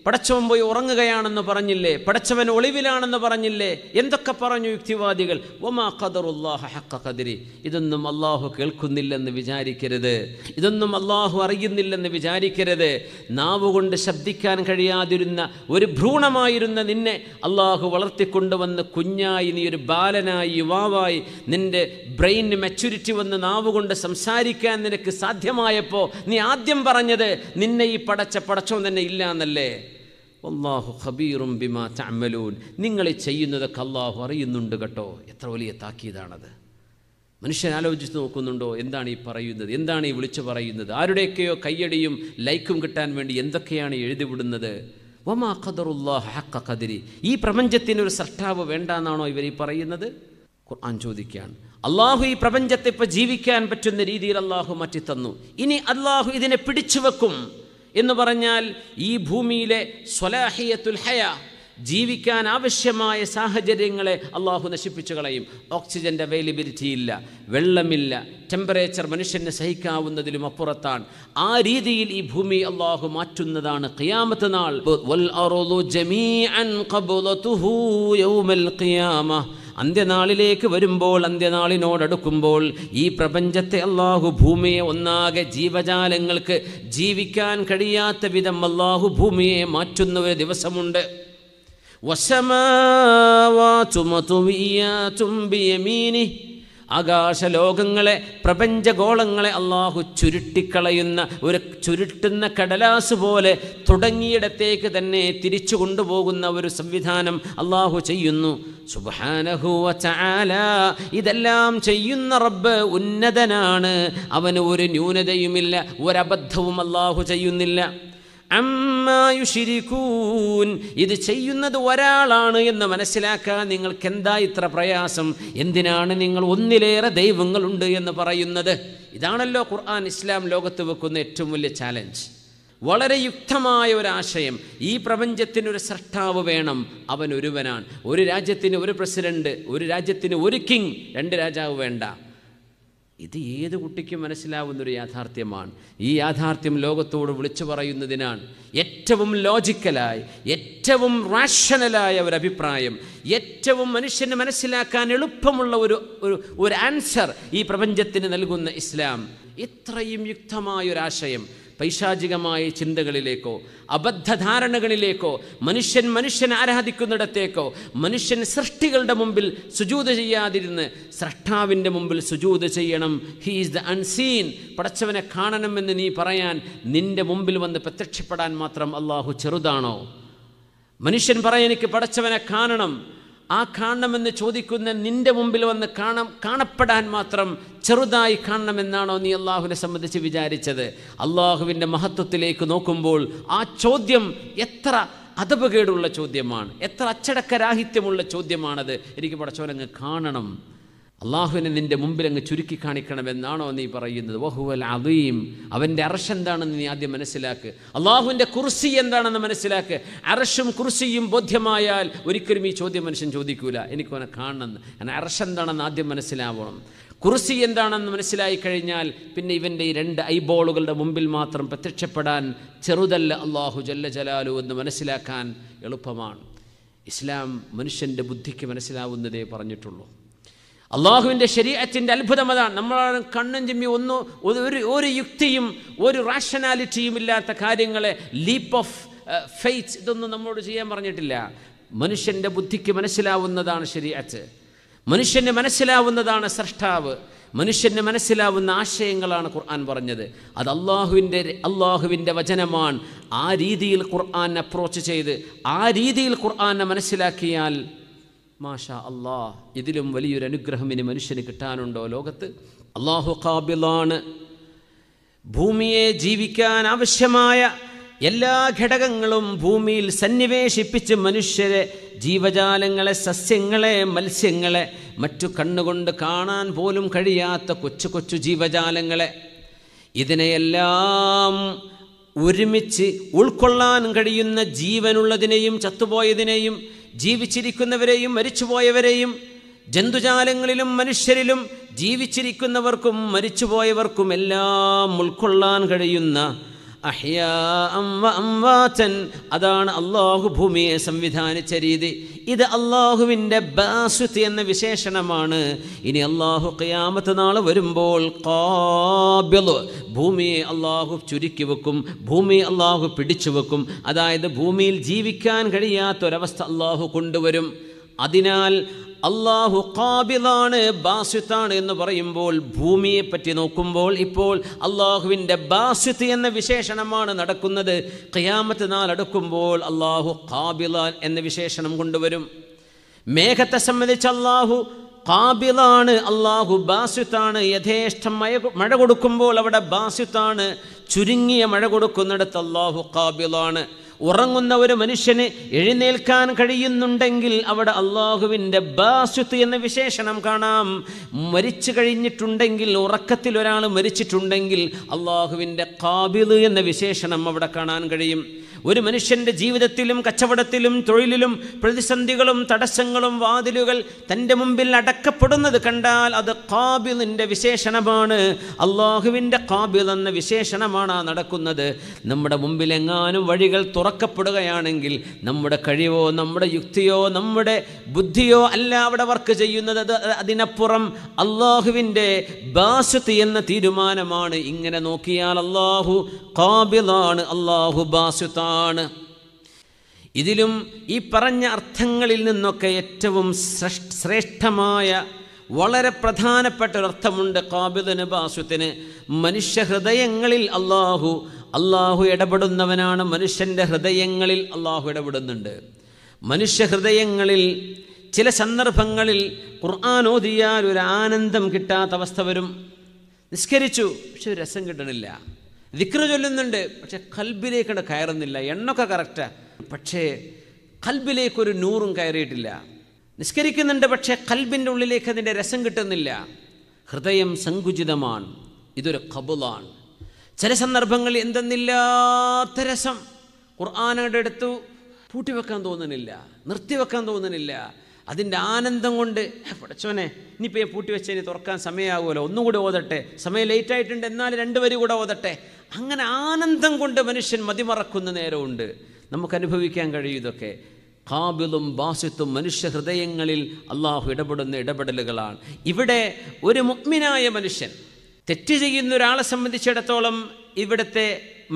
പടച്ചവൻ പോയി ഉറങ്ങുകയാണെന്ന് പറഞ്ഞില്ലേ പടച്ചവൻ ഒളിവിലാണെന്ന് പറഞ്ഞില്ലേ എന്തൊക്കെ പറഞ്ഞു യുക്തിവാദികൾ ഒമാ ഖദറുല്ലാഹ ഖദരി ഇതൊന്നും അള്ളാഹു കേൾക്കുന്നില്ലെന്ന് വിചാരിക്കരുത് ഇതൊന്നും അള്ളാഹു അറിയുന്നില്ലെന്ന് വിചാരിക്കരുത് നാവുകൊണ്ട് ശബ്ദിക്കാൻ കഴിയാതിരുന്ന ഒരു ഭ്രൂണമായിരുന്ന നിന്നെ അള്ളാഹു വളർത്തിക്കൊണ്ടുവന്ന് കുഞ്ഞായി നീ ഒരു ബാലനായി യുവാവായി നിന്റെ ബ്രെയിൻ മെച്യൂരിറ്റി വന്ന് നാവുകൊണ്ട് സംസാരിക്കാൻ നിനക്ക് സാധ്യമായപ്പോൾ നീ ആദ്യം പറഞ്ഞത് നിന്നെ ഈ പടച്ച പടച്ചോ തന്നെ ഇല്ല എന്നല്ലേ അള്ളാഹു ഖബീറും ബിമാ ചമ്മലൂൻ നിങ്ങൾ ചെയ്യുന്നതൊക്കെ അള്ളാഹു അറിയുന്നുണ്ട് കേട്ടോ എത്ര വലിയ താക്കീതാണത് മനുഷ്യൻ ആലോചിച്ച് നോക്കുന്നുണ്ടോ എന്താണ് ഈ പറയുന്നത് എന്താണ് ഈ വിളിച്ചു പറയുന്നത് ആരുടെയൊക്കെയോ കയ്യടിയും ലൈക്കും കിട്ടാൻ വേണ്ടി എന്തൊക്കെയാണ് എഴുതിവിടുന്നത് വമാ ഖദറുല്ലാഹ് ഹക്ക ഖദരി ഈ ഒരു സൃഷ്ടാവ് വേണ്ടാന്നാണോ ഇവർ ഈ പറയുന്നത് ഖുർആൻ ചോദിക്കുകയാണ് അള്ളാഹു ഈ പ്രപഞ്ചത്തെ ഇപ്പോൾ ജീവിക്കാൻ പറ്റുന്ന രീതിയിൽ അള്ളാഹു മാറ്റി തന്നു ഇനി അള്ളാഹു ഇതിനെ പിടിച്ചു വെക്കും എന്ന് പറഞ്ഞാൽ ഈ ഭൂമിയിലെ സ്വലാഹിയത്തുൽ ഹയ ജീവിക്കാൻ ആവശ്യമായ സാഹചര്യങ്ങളെ അള്ളാഹു നശിപ്പിച്ചു കളയും ഓക്സിജൻ്റെ അവൈലബിലിറ്റി ഇല്ല വെള്ളമില്ല ടെമ്പറേച്ചർ മനുഷ്യന് സഹിക്കാവുന്നതിലും അപ്പുറത്താണ് ആ രീതിയിൽ ഈ ഭൂമി അള്ളാഹു മാറ്റുന്നതാണ് ഖിയാമത്ത് നാൾ അന്ത്യനാളിലേക്ക് വരുമ്പോൾ അന്ത്യനാളിനോടടുക്കുമ്പോൾ ഈ പ്രപഞ്ചത്തെ അള്ളാഹു ഭൂമിയെ ഒന്നാകെ ജീവജാലങ്ങൾക്ക് ജീവിക്കാൻ കഴിയാത്ത വിധം അള്ളാഹു ഭൂമിയെ മാറ്റുന്ന ഒരു ദിവസമുണ്ട് വശമാ തുമ്പി യമീനി ആകാശലോകങ്ങളെ പ്രപഞ്ചഗോളങ്ങളെ അള്ളാഹു ചുരുട്ടിക്കളയുന്ന ഒരു ചുരുട്ടുന്ന കടലാസ് പോലെ തുടങ്ങിയിടത്തേക്ക് തന്നെ തിരിച്ചു കൊണ്ടുപോകുന്ന ഒരു സംവിധാനം അള്ളാഹു ചെയ്യുന്നു ഇതെല്ലാം ചെയ്യുന്ന റബ്ബ് ഉന്നതനാണ് അവന് ഒരു ന്യൂനതയുമില്ല ഒരബദ്ധവും അള്ളാഹു ചെയ്യുന്നില്ല ഇത് ചെയ്യുന്നത് ഒരാളാണ് എന്ന് മനസ്സിലാക്കാൻ നിങ്ങൾക്ക് എന്താ ഇത്ര പ്രയാസം എന്തിനാണ് നിങ്ങൾ ഒന്നിലേറെ ദൈവങ്ങളുണ്ട് എന്ന് പറയുന്നത് ഇതാണല്ലോ ഖുർആൻ ഇസ്ലാം ലോകത്ത് വെക്കുന്ന ഏറ്റവും വലിയ ചാലഞ്ച് വളരെ യുക്തമായ ഒരാശയം ഈ പ്രപഞ്ചത്തിനൊരു സൃഷ്ടാവ് വേണം അവൻ ഒരുവനാണ് ഒരു രാജ്യത്തിന് ഒരു പ്രസിഡന്റ് ഒരു രാജ്യത്തിന് ഒരു കിങ് രണ്ട് രാജാവ് വേണ്ട ഇത് ഏത് കുട്ടിക്കും മനസ്സിലാവുന്നൊരു യാഥാർത്ഥ്യമാണ് ഈ യാഥാർത്ഥ്യം ലോകത്തോട് വിളിച്ചു പറയുന്നതിനാണ് ഏറ്റവും ലോജിക്കലായി ഏറ്റവും റാഷണലായ ഒരു അഭിപ്രായം ഏറ്റവും മനുഷ്യന് മനസ്സിലാക്കാൻ എളുപ്പമുള്ള ഒരു ഒരു ആൻസർ ഈ പ്രപഞ്ചത്തിന് നൽകുന്ന ഇസ്ലാം ഇത്രയും യുക്തമായൊരാശയം പൈശാചികമായ ചിന്തകളിലേക്കോ അബദ്ധധാരണകളിലേക്കോ മനുഷ്യൻ മനുഷ്യൻ ആരാധിക്കുന്നിടത്തേക്കോ മനുഷ്യൻ സൃഷ്ടികളുടെ മുമ്പിൽ സുജൂത ചെയ്യാതിരുന്ന് സ്രഷ്ടാവിൻ്റെ മുമ്പിൽ സുജൂത ചെയ്യണം ഹീ ഈസ് ദ അൺസീൻ പടച്ചവനെ കാണണമെന്ന് നീ പറയാൻ നിൻ്റെ മുമ്പിൽ വന്ന് പ്രത്യക്ഷപ്പെടാൻ മാത്രം അള്ളാഹു ചെറുതാണോ മനുഷ്യൻ പറയാൻ എനിക്ക് പടച്ചവനെ കാണണം ആ കാണണമെന്ന് ചോദിക്കുന്ന നിന്റെ മുമ്പിൽ വന്ന് കാണാം കാണപ്പെടാൻ മാത്രം ചെറുതായി കാണണമെന്നാണോ നീ അള്ളാഹുവിനെ സംബന്ധിച്ച് വിചാരിച്ചത് അള്ളാഹുവിൻ്റെ മഹത്വത്തിലേക്ക് നോക്കുമ്പോൾ ആ ചോദ്യം എത്ര അതപകേടുള്ള ചോദ്യമാണ് എത്ര അച്ചടക്കരാഹിത്യമുള്ള ചോദ്യമാണത് എനിക്ക് പടച്ചോനങ്ങ് കാണണം അള്ളാഹുവിനെ നിൻ്റെ മുമ്പിൽ അങ്ങ് ചുരുക്കി കാണിക്കണമെന്നാണോ നീ പറയുന്നത് വഹുവൽ അദീം അവൻ്റെ അർഷ് എന്താണെന്ന് നീ ആദ്യം മനസ്സിലാക്ക് അള്ളാഹുവിൻ്റെ കുർസി എന്താണെന്ന് മനസ്സിലാക്ക് അർഷും കുർസിയും ബോധ്യമായാൽ ഒരിക്കലും ഈ ചോദ്യം മനുഷ്യൻ ചോദിക്കൂല എനിക്കവനെ കാണണമെന്ന് കാരണം അർഷ് എന്താണെന്ന് ആദ്യം മനസ്സിലാവണം കുറിസി എന്താണെന്ന് മനസ്സിലായി കഴിഞ്ഞാൽ പിന്നെ ഇവൻ്റെ ഈ രണ്ട് ഐബോളുകളുടെ മുമ്പിൽ മാത്രം പ്രത്യക്ഷപ്പെടാൻ ചെറുതല്ല അള്ളാഹു ജല്ല ജലാലു എന്ന് മനസ്സിലാക്കാൻ എളുപ്പമാണ് ഇസ്ലാം മനുഷ്യൻ്റെ ബുദ്ധിക്ക് മനസ്സിലാവുന്നതേ പറഞ്ഞിട്ടുള്ളൂ അള്ളാഹുവിൻ്റെ ശരീരത്തിൻ്റെ അത്ഭുതം അതാണ് നമ്മളാണ് കണ്ണും ചിമ്മി ഒന്ന് ഒരു ഒരു യുക്തിയും ഒരു റാഷണാലിറ്റിയും ഇല്ലാത്ത കാര്യങ്ങളെ ലീപ്പ് ഓഫ് ഫെയ്ത്ത് ഇതൊന്നും നമ്മളോട് ചെയ്യാൻ പറഞ്ഞിട്ടില്ല മനുഷ്യൻ്റെ ബുദ്ധിക്ക് മനസ്സിലാവുന്നതാണ് ശരീരത്ത് മനുഷ്യന് മനസ്സിലാവുന്നതാണ് സൃഷ്ടാവ് മനുഷ്യന് മനസ്സിലാവുന്ന ആശയങ്ങളാണ് ഖുർആൻ പറഞ്ഞത് അത് അള്ളാഹുവിൻ്റെ അള്ളാഹുവിൻ്റെ വചനമാണ് ആ രീതിയിൽ ഖുർആൻ അപ്രോച്ച് ചെയ്ത് ആ രീതിയിൽ ഖുർആനെ മനസ്സിലാക്കിയാൽ മാഷാ അള്ളാ ഇതിലും വലിയൊരു അനുഗ്രഹം ഇനി മനുഷ്യന് കിട്ടാനുണ്ടോ ലോകത്ത് അള്ളാഹു കാബിലാണ് ഭൂമിയെ ജീവിക്കാൻ ആവശ്യമായ എല്ലാ ഘടകങ്ങളും ഭൂമിയിൽ സന്നിവേശിപ്പിച്ച് മനുഷ്യരെ ജീവജാലങ്ങളെ സസ്യങ്ങളെ മത്സ്യങ്ങളെ മറ്റു കണ്ണുകൊണ്ട് കാണാൻ പോലും കഴിയാത്ത കൊച്ചു കൊച്ചു ജീവജാലങ്ങളെ ഇതിനെയെല്ലാം ഒരുമിച്ച് ഉൾക്കൊള്ളാൻ കഴിയുന്ന ജീവനുള്ളതിനെയും ചത്തുപോയതിനെയും ജീവിച്ചിരിക്കുന്നവരെയും മരിച്ചുപോയവരെയും ജന്തുജാലങ്ങളിലും മനുഷ്യരിലും ജീവിച്ചിരിക്കുന്നവർക്കും മരിച്ചുപോയവർക്കും എല്ലാം ഉൾക്കൊള്ളാൻ കഴിയുന്ന അമ്വാറ്റൻ അതാണ് അള്ളാഹു ഭൂമിയെ സംവിധാനിച്ച രീതി ഇത് അള്ളാഹുവിൻ്റെ ബാസുത്തി എന്ന വിശേഷണമാണ് ഇനി അള്ളാഹു കയാമത്ത് നാൾ വരുമ്പോൾ കാബിള് ഭൂമിയെ അള്ളാഹു ചുരുക്കി വെക്കും ഭൂമിയെ അള്ളാഹു പിടിച്ചു വെക്കും അതായത് ഭൂമിയിൽ ജീവിക്കാൻ കഴിയാത്തൊരവസ്ഥ അള്ളാഹു കൊണ്ടുവരും അതിനാൽ അള്ളാഹു കാബിദാണ് ബാസ്യത്താണ് എന്ന് പറയുമ്പോൾ ഭൂമിയെ പറ്റി നോക്കുമ്പോൾ ഇപ്പോൾ അള്ളാഹുവിൻ്റെ ബാസ്യത്ത് എന്ന വിശേഷണമാണ് നടക്കുന്നത് കയാമത്ത് നാളടുക്കുമ്പോൾ അള്ളാഹു കാബിലാൻ എന്ന വിശേഷണം കൊണ്ടുവരും മേഘത്തെ സംബന്ധിച്ച് അള്ളാഹു കാബിലാണ് അള്ളാഹു ബാസ്യത്താണ് യഥേഷ്ടം മഴ മഴ കൊടുക്കുമ്പോൾ അവിടെ ബാസ്യത്താണ് ചുരുങ്ങിയ മഴ കൊടുക്കുന്നിടത്ത് അള്ളാഹു കാബിലാണ് ഉറങ്ങുന്ന ഒരു മനുഷ്യന് എഴുന്നേൽക്കാൻ കഴിയുന്നുണ്ടെങ്കിൽ അവിടെ അള്ളാഹുവിൻ്റെ ബാസുത്ത് എന്ന വിശേഷണം കാണാം മരിച്ചു കഴിഞ്ഞിട്ടുണ്ടെങ്കിൽ ഉറക്കത്തിൽ ഒരാൾ മരിച്ചിട്ടുണ്ടെങ്കിൽ അള്ളാഹുവിൻ്റെ കാബിൽ എന്ന വിശേഷണം അവിടെ കാണാൻ കഴിയും ഒരു മനുഷ്യൻ്റെ ജീവിതത്തിലും കച്ചവടത്തിലും തൊഴിലിലും പ്രതിസന്ധികളും തടസ്സങ്ങളും വാതിലുകൾ തൻ്റെ മുമ്പിൽ അടക്കപ്പെടുന്നത് കണ്ടാൽ അത് കാബിലിൻ്റെ വിശേഷണമാണ് അള്ളാഹുവിൻ്റെ കാബിൽ എന്ന വിശേഷണമാണ് ആ നടക്കുന്നത് നമ്മുടെ എങ്ങാനും വഴികൾ തുറക്കപ്പെടുകയാണെങ്കിൽ നമ്മുടെ കഴിവോ നമ്മുടെ യുക്തിയോ നമ്മുടെ ബുദ്ധിയോ അല്ല അവിടെ വർക്ക് ചെയ്യുന്നത് അതിനപ്പുറം അള്ളാഹുവിൻ്റെ ബാസുത്ത് എന്ന തീരുമാനമാണ് ഇങ്ങനെ നോക്കിയാൽ അള്ളാഹു കാബിലാണ് അള്ളാഹു ബാസുത്താണ് അർത്ഥമാണ് ഇതിലും ഈ പറഞ്ഞ അർത്ഥങ്ങളിൽ നിന്നൊക്കെ ഏറ്റവും ശ്രേഷ്ഠമായ വളരെ പ്രധാനപ്പെട്ട ഒരർത്ഥമുണ്ട് കാബിദ് ബാസുത്തിന് മനുഷ്യഹൃദയങ്ങളിൽ അള്ളാഹു അള്ളാഹു ഇടപെടുന്നവനാണ് മനുഷ്യൻ്റെ ഹൃദയങ്ങളിൽ അള്ളാഹു ഇടപെടുന്നുണ്ട് മനുഷ്യഹൃദയങ്ങളിൽ ചില സന്ദർഭങ്ങളിൽ ഖുർആൻ ഓതിയാൽ ഒരു ആനന്ദം കിട്ടാത്ത അവസ്ഥ വരും നിസ്കരിച്ചു പക്ഷെ രസം കിട്ടണില്ല ദിക്ര ചൊല്ലുന്നുണ്ട് പക്ഷേ കൽബിലേക്കടെ കയറുന്നില്ല എണ്ണൊക്കെ കറക്റ്റാണ് പക്ഷേ കൽബിലേക്കൊരു നൂറും കയറിയിട്ടില്ല നിസ്കരിക്കുന്നുണ്ട് പക്ഷേ കൽബിൻ്റെ ഉള്ളിലേക്ക് അതിൻ്റെ രസം കിട്ടുന്നില്ല ഹൃദയം സങ്കുചിതമാണ് ഇതൊരു കബുളാണ് ചില സന്ദർഭങ്ങളിൽ എന്തെന്നില്ലാത്ത രസം ഖുർആാനോടെടുത്തു പൂട്ടിവെക്കാൻ തോന്നുന്നില്ല നിർത്തിവെക്കാൻ തോന്നുന്നില്ല അതിൻ്റെ ആനന്ദം കൊണ്ട് പഠിച്ചോനെ ഇനിയിപ്പോൾ ഞാൻ പൂട്ടി വെച്ചതിന് തുറക്കാൻ സമയമാകുമല്ലോ ഒന്നും കൂടെ ഓതട്ടെ സമയം ലേറ്റ് ആയിട്ടുണ്ട് എന്നാൽ രണ്ട് വരി കൂടെ ഓതട്ടെ അങ്ങനെ ആനന്ദം കൊണ്ട് മനുഷ്യൻ മതിമറക്കുന്ന നേരമുണ്ട് നമുക്ക് അനുഭവിക്കാൻ കഴിയും ഇതൊക്കെ കാബിലും ബാസിത്തും മനുഷ്യ ഹൃദയങ്ങളിൽ അള്ളാഹു ഇടപെടുന്ന ഇടപെടലുകളാണ് ഇവിടെ ഒരു മുഗ്മിനായ മനുഷ്യൻ തെറ്റ് ചെയ്യുന്ന ഒരാളെ സംബന്ധിച്ചിടത്തോളം ഇവിടുത്തെ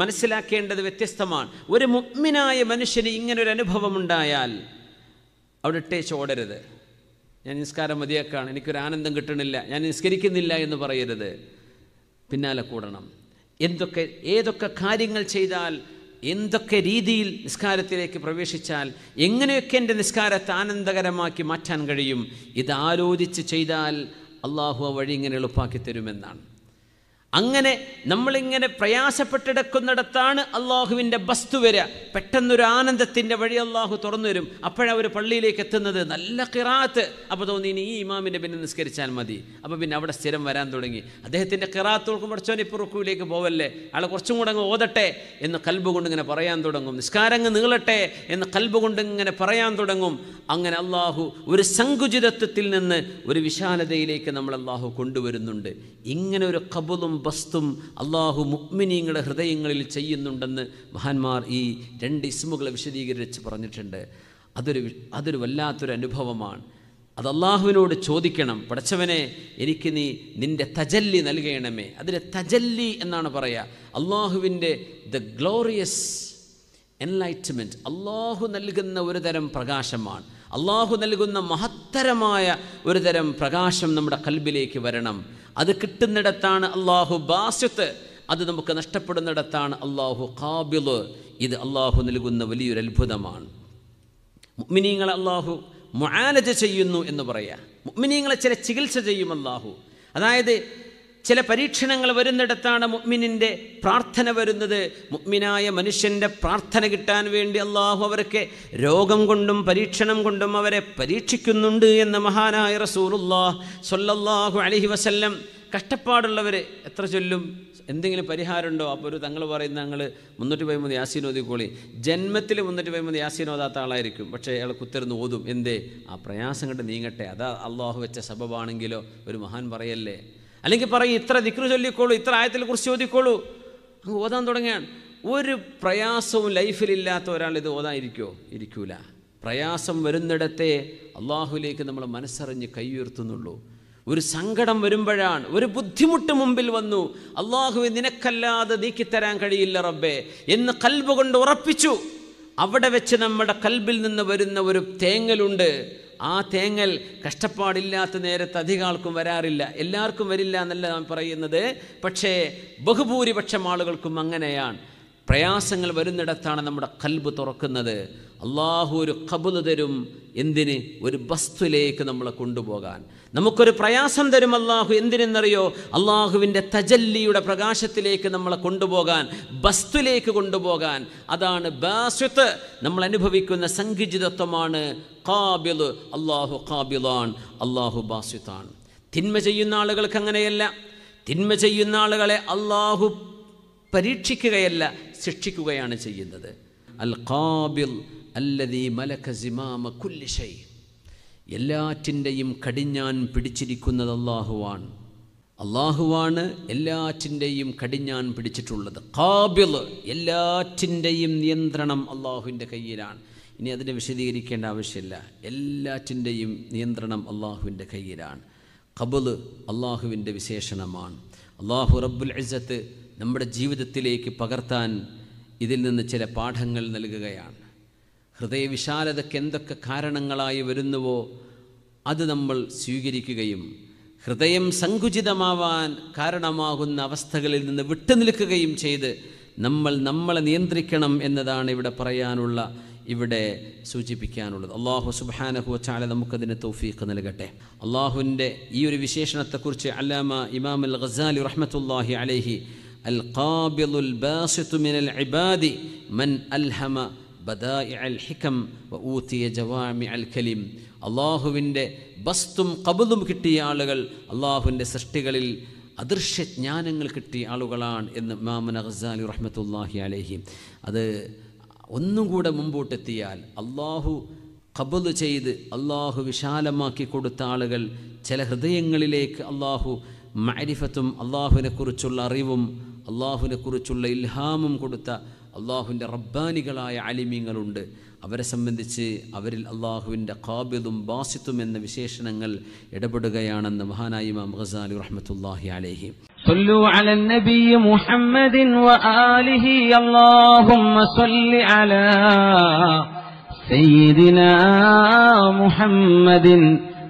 മനസ്സിലാക്കേണ്ടത് വ്യത്യസ്തമാണ് ഒരു മുഗ്മിനായ മനുഷ്യന് ഇങ്ങനൊരു അനുഭവമുണ്ടായാൽ അവിടെ ഇട്ടേ ചോടരുത് ഞാൻ നിസ്കാരം മതിയാക്കാണ് എനിക്കൊരു ആനന്ദം കിട്ടണില്ല ഞാൻ നിസ്കരിക്കുന്നില്ല എന്ന് പറയരുത് പിന്നാലെ കൂടണം എന്തൊക്കെ ഏതൊക്കെ കാര്യങ്ങൾ ചെയ്താൽ എന്തൊക്കെ രീതിയിൽ നിസ്കാരത്തിലേക്ക് പ്രവേശിച്ചാൽ എങ്ങനെയൊക്കെ എൻ്റെ നിസ്കാരത്തെ ആനന്ദകരമാക്കി മാറ്റാൻ കഴിയും ഇതാലോചിച്ച് ചെയ്താൽ അള്ളാഹു ആ വഴി ഇങ്ങനെ എളുപ്പാക്കി തരുമെന്നാണ് അങ്ങനെ നമ്മളിങ്ങനെ പ്രയാസപ്പെട്ടിടക്കുന്നിടത്താണ് അള്ളാഹുവിൻ്റെ വസ്തു വരിക പെട്ടെന്നൊരു ആനന്ദത്തിൻ്റെ വഴി അള്ളാഹു തുറന്നു വരും അപ്പോഴവർ പള്ളിയിലേക്ക് എത്തുന്നത് നല്ല കിറാത്ത് അപ്പോൾ തോന്നി ഇനി ഈ ഇമാമിൻ്റെ പിന്നെ നിസ്കരിച്ചാൽ മതി അപ്പോൾ പിന്നെ അവിടെ സ്ഥിരം വരാൻ തുടങ്ങി അദ്ദേഹത്തിൻ്റെ കിറാത്ത് നോക്കുമ്പോൾ പഠിച്ചോൻ ഇപ്പോൾ റുക്കുവിലേക്ക് പോവല്ലേ അയാളെ കുറച്ചും കൂടെ അങ്ങ് ഓതട്ടെ എന്ന് കൽബ് കൊണ്ട് ഇങ്ങനെ പറയാൻ തുടങ്ങും നിസ്കാരങ്ങ് നീളട്ടെ എന്ന് കൽബ് കൊണ്ട് ഇങ്ങനെ പറയാൻ തുടങ്ങും അങ്ങനെ അള്ളാഹു ഒരു സങ്കുചിതത്വത്തിൽ നിന്ന് ഒരു വിശാലതയിലേക്ക് നമ്മൾ അള്ളാഹു കൊണ്ടുവരുന്നുണ്ട് ഇങ്ങനെ ഒരു കബുലും ബസ്തും അള്ളാഹു മുക്മിനീങ്ങളുടെ ഹൃദയങ്ങളിൽ ചെയ്യുന്നുണ്ടെന്ന് മഹാന്മാർ ഈ രണ്ട് ഇസ്മുകളെ വിശദീകരിച്ച് പറഞ്ഞിട്ടുണ്ട് അതൊരു അതൊരു വല്ലാത്തൊരു അനുഭവമാണ് അത് അള്ളാഹുവിനോട് ചോദിക്കണം പടച്ചവനെ എനിക്ക് നീ നിൻ്റെ തജല്ലി നൽകണമേ അതിലെ തജല്ലി എന്നാണ് പറയുക അള്ളാഹുവിൻ്റെ ദ ഗ്ലോറിയസ് എൻലൈറ്റ്മെൻറ്റ് അള്ളാഹു നൽകുന്ന ഒരു തരം പ്രകാശമാണ് അള്ളാഹു നൽകുന്ന മഹത്തരമായ ഒരു തരം പ്രകാശം നമ്മുടെ കൽബിലേക്ക് വരണം അത് കിട്ടുന്നിടത്താണ് അള്ളാഹു ബാസ്യത്ത് അത് നമുക്ക് നഷ്ടപ്പെടുന്നിടത്താണ് അള്ളാഹു കാബില് ഇത് അള്ളാഹു നൽകുന്ന വലിയൊരു അത്ഭുതമാണ് മുഗ്മിനീങ്ങളെ അള്ളാഹു മുആലജ ചെയ്യുന്നു എന്ന് പറയാം മുഗ്മിനീങ്ങളെ ചില ചികിത്സ ചെയ്യും അള്ളാഹു അതായത് ചില പരീക്ഷണങ്ങൾ വരുന്നിടത്താണ് മുഗ്മിനിൻ്റെ പ്രാർത്ഥന വരുന്നത് മുഗ്മിനായ മനുഷ്യൻ്റെ പ്രാർത്ഥന കിട്ടാൻ വേണ്ടി അള്ളാഹു അവർക്ക് രോഗം കൊണ്ടും പരീക്ഷണം കൊണ്ടും അവരെ പരീക്ഷിക്കുന്നുണ്ട് എന്ന മഹാനായ റസൂറുല്ലാഹ് സൊല്ലാഹു അലഹി വസല്ലം കഷ്ടപ്പാടുള്ളവർ എത്ര ചൊല്ലും എന്തെങ്കിലും പരിഹാരമുണ്ടോ അപ്പോൾ ഒരു തങ്ങൾ പറയുന്ന ഞങ്ങൾ മുന്നൂറ്റി പതിമൂന്ന് യാസീൻ ഓതിക്കോളി ജന്മത്തിൽ മുന്നൂറ്റി പതിമൂന്ന് യാസീൻ ഓതാത്ത ആളായിരിക്കും പക്ഷേ അയാൾ കുത്തിരുന്ന് ഓതും എന്തേ ആ പ്രയാസം കണ്ട് നീങ്ങട്ടെ അതാ അള്ളാഹു വെച്ച സബബാണെങ്കിലോ ഒരു മഹാൻ പറയല്ലേ അല്ലെങ്കിൽ പറയും ഇത്ര ദിക്റ് ചൊല്ലിക്കോളൂ ഇത്ര ആയത്തിനെ കുറിച്ച് ചോദിക്കോളൂ അങ്ങ് ഓതാൻ തുടങ്ങിയാണ് ഒരു പ്രയാസവും ലൈഫിലില്ലാത്ത ഒരാൾ ഇത് ഓതായിരിക്കോ ഇരിക്കൂല പ്രയാസം വരുന്നിടത്തെ അള്ളാഹുലേക്ക് നമ്മൾ മനസ്സറിഞ്ഞ് കൈയുയർത്തുന്നുള്ളൂ ഒരു സങ്കടം വരുമ്പോഴാണ് ഒരു ബുദ്ധിമുട്ട് മുമ്പിൽ വന്നു അള്ളാഹുവി നിനക്കല്ലാതെ നീക്കിത്തരാൻ കഴിയില്ല റബ്ബേ എന്ന് കൽബ് കൊണ്ട് ഉറപ്പിച്ചു അവിടെ വെച്ച് നമ്മുടെ കൽബിൽ നിന്ന് വരുന്ന ഒരു തേങ്ങലുണ്ട് ആ തേങ്ങൽ കഷ്ടപ്പാടില്ലാത്ത നേരത്ത് അധികം ആൾക്കും വരാറില്ല എല്ലാവർക്കും വരില്ല എന്നല്ല നാം പറയുന്നത് പക്ഷേ ബഹുഭൂരിപക്ഷം ആളുകൾക്കും അങ്ങനെയാണ് പ്രയാസങ്ങൾ വരുന്നിടത്താണ് നമ്മുടെ കൽബ് തുറക്കുന്നത് അള്ളാഹു ഒരു കബുൽ തരും എന്തിന് ഒരു ബസ്തുലേക്ക് നമ്മളെ കൊണ്ടുപോകാൻ നമുക്കൊരു പ്രയാസം തരും അള്ളാഹു എന്തിനെന്നറിയോ അള്ളാഹുവിൻ്റെ തജല്ലിയുടെ പ്രകാശത്തിലേക്ക് നമ്മളെ കൊണ്ടുപോകാൻ ബസ്തുലേക്ക് കൊണ്ടുപോകാൻ അതാണ് ബാസ്വത്ത് നമ്മൾ അനുഭവിക്കുന്ന സംഘിജിതത്വമാണ് കാബിൽ അള്ളാഹു കാബിലാൻ അള്ളാഹു ബാസ്വത്താണ് തിന്മ ചെയ്യുന്ന ആളുകൾക്ക് അങ്ങനെയല്ല തിന്മ ചെയ്യുന്ന ആളുകളെ അള്ളാഹു പരീക്ഷിക്കുകയല്ല ശിക്ഷിക്കുകയാണ് ചെയ്യുന്നത് അൽ ഖാബിൽ അല്ലതീ മലക സിമാമ എല്ലാറ്റിൻ്റെയും കടിഞ്ഞാൻ പിടിച്ചിരിക്കുന്നത് അള്ളാഹുവാണ് അള്ളാഹുവാണ് എല്ലാറ്റിൻ്റെയും കടിഞ്ഞാൻ പിടിച്ചിട്ടുള്ളത് കാബിൽ എല്ലാറ്റിൻ്റെയും നിയന്ത്രണം അള്ളാഹുവിൻ്റെ കയ്യിലാണ് ഇനി അതിനെ വിശദീകരിക്കേണ്ട ആവശ്യമില്ല എല്ലാറ്റിൻ്റെയും നിയന്ത്രണം അള്ളാഹുവിൻ്റെ കയ്യിലാണ് കബിൾ അള്ളാഹുവിൻ്റെ വിശേഷണമാണ് അള്ളാഹു റബ്ബുൽ അസത്ത് നമ്മുടെ ജീവിതത്തിലേക്ക് പകർത്താൻ ഇതിൽ നിന്ന് ചില പാഠങ്ങൾ നൽകുകയാണ് ഹൃദയവിശാലതയ്ക്ക് എന്തൊക്കെ കാരണങ്ങളായി വരുന്നുവോ അത് നമ്മൾ സ്വീകരിക്കുകയും ഹൃദയം സങ്കുചിതമാവാൻ കാരണമാകുന്ന അവസ്ഥകളിൽ നിന്ന് വിട്ടുനിൽക്കുകയും ചെയ്ത് നമ്മൾ നമ്മളെ നിയന്ത്രിക്കണം എന്നതാണ് ഇവിടെ പറയാനുള്ള ഇവിടെ സൂചിപ്പിക്കാനുള്ളത് അള്ളാഹു സുബാനഹു ചാല നമുക്കതിന് തൗഫീഖ് നൽകട്ടെ അള്ളാഹുവിൻ്റെ ഈ ഒരു വിശേഷണത്തെക്കുറിച്ച് അല്ലാമ ഇമാം അൽ ഖസാലി റഹ്മത്തുല്ലാഹി അലഹി القابض الباسط من العباد من ألهم بدائع الحكم ഹിക്കം ഊത്തിയ الكلم അൽ കലിം അള്ളാഹുവിൻ്റെ ബസ്തും കബുതും കിട്ടിയ ആളുകൾ അള്ളാഹുവിൻ്റെ സൃഷ്ടികളിൽ അദൃശ്യജ്ഞാനങ്ങൾ കിട്ടിയ ആളുകളാണ് എന്ന് മാമൻ അഹ്സാലി റഹ്മത്തുല്ലാഹി അലഹി അത് ഒന്നും കൂടെ മുമ്പോട്ടെത്തിയാൽ അള്ളാഹു കബുല് ചെയ്ത് അള്ളാഹു വിശാലമാക്കി കൊടുത്ത ആളുകൾ ചില ഹൃദയങ്ങളിലേക്ക് അള്ളാഹു മഅരിഫത്തും അള്ളാഹുവിനെക്കുറിച്ചുള്ള അറിവും അള്ളാഹുവിനെക്കുറിച്ചുള്ള ഇൽഹാമും കൊടുത്ത അള്ളാഹുവിൻ്റെ റബ്ബാനികളായ അലിമീങ്ങളുണ്ട് അവരെ സംബന്ധിച്ച് അവരിൽ അള്ളാഹുവിൻ്റെ കാബിദും ബാസിത്തും എന്ന വിശേഷണങ്ങൾ ഇടപെടുകയാണെന്ന് മഹാനായി ഇമാം ഖസാലി റഹ്മത്തുല്ലാഹി അലൈഹി صلوا على النبي محمد وآله اللهم صل على سيدنا محمد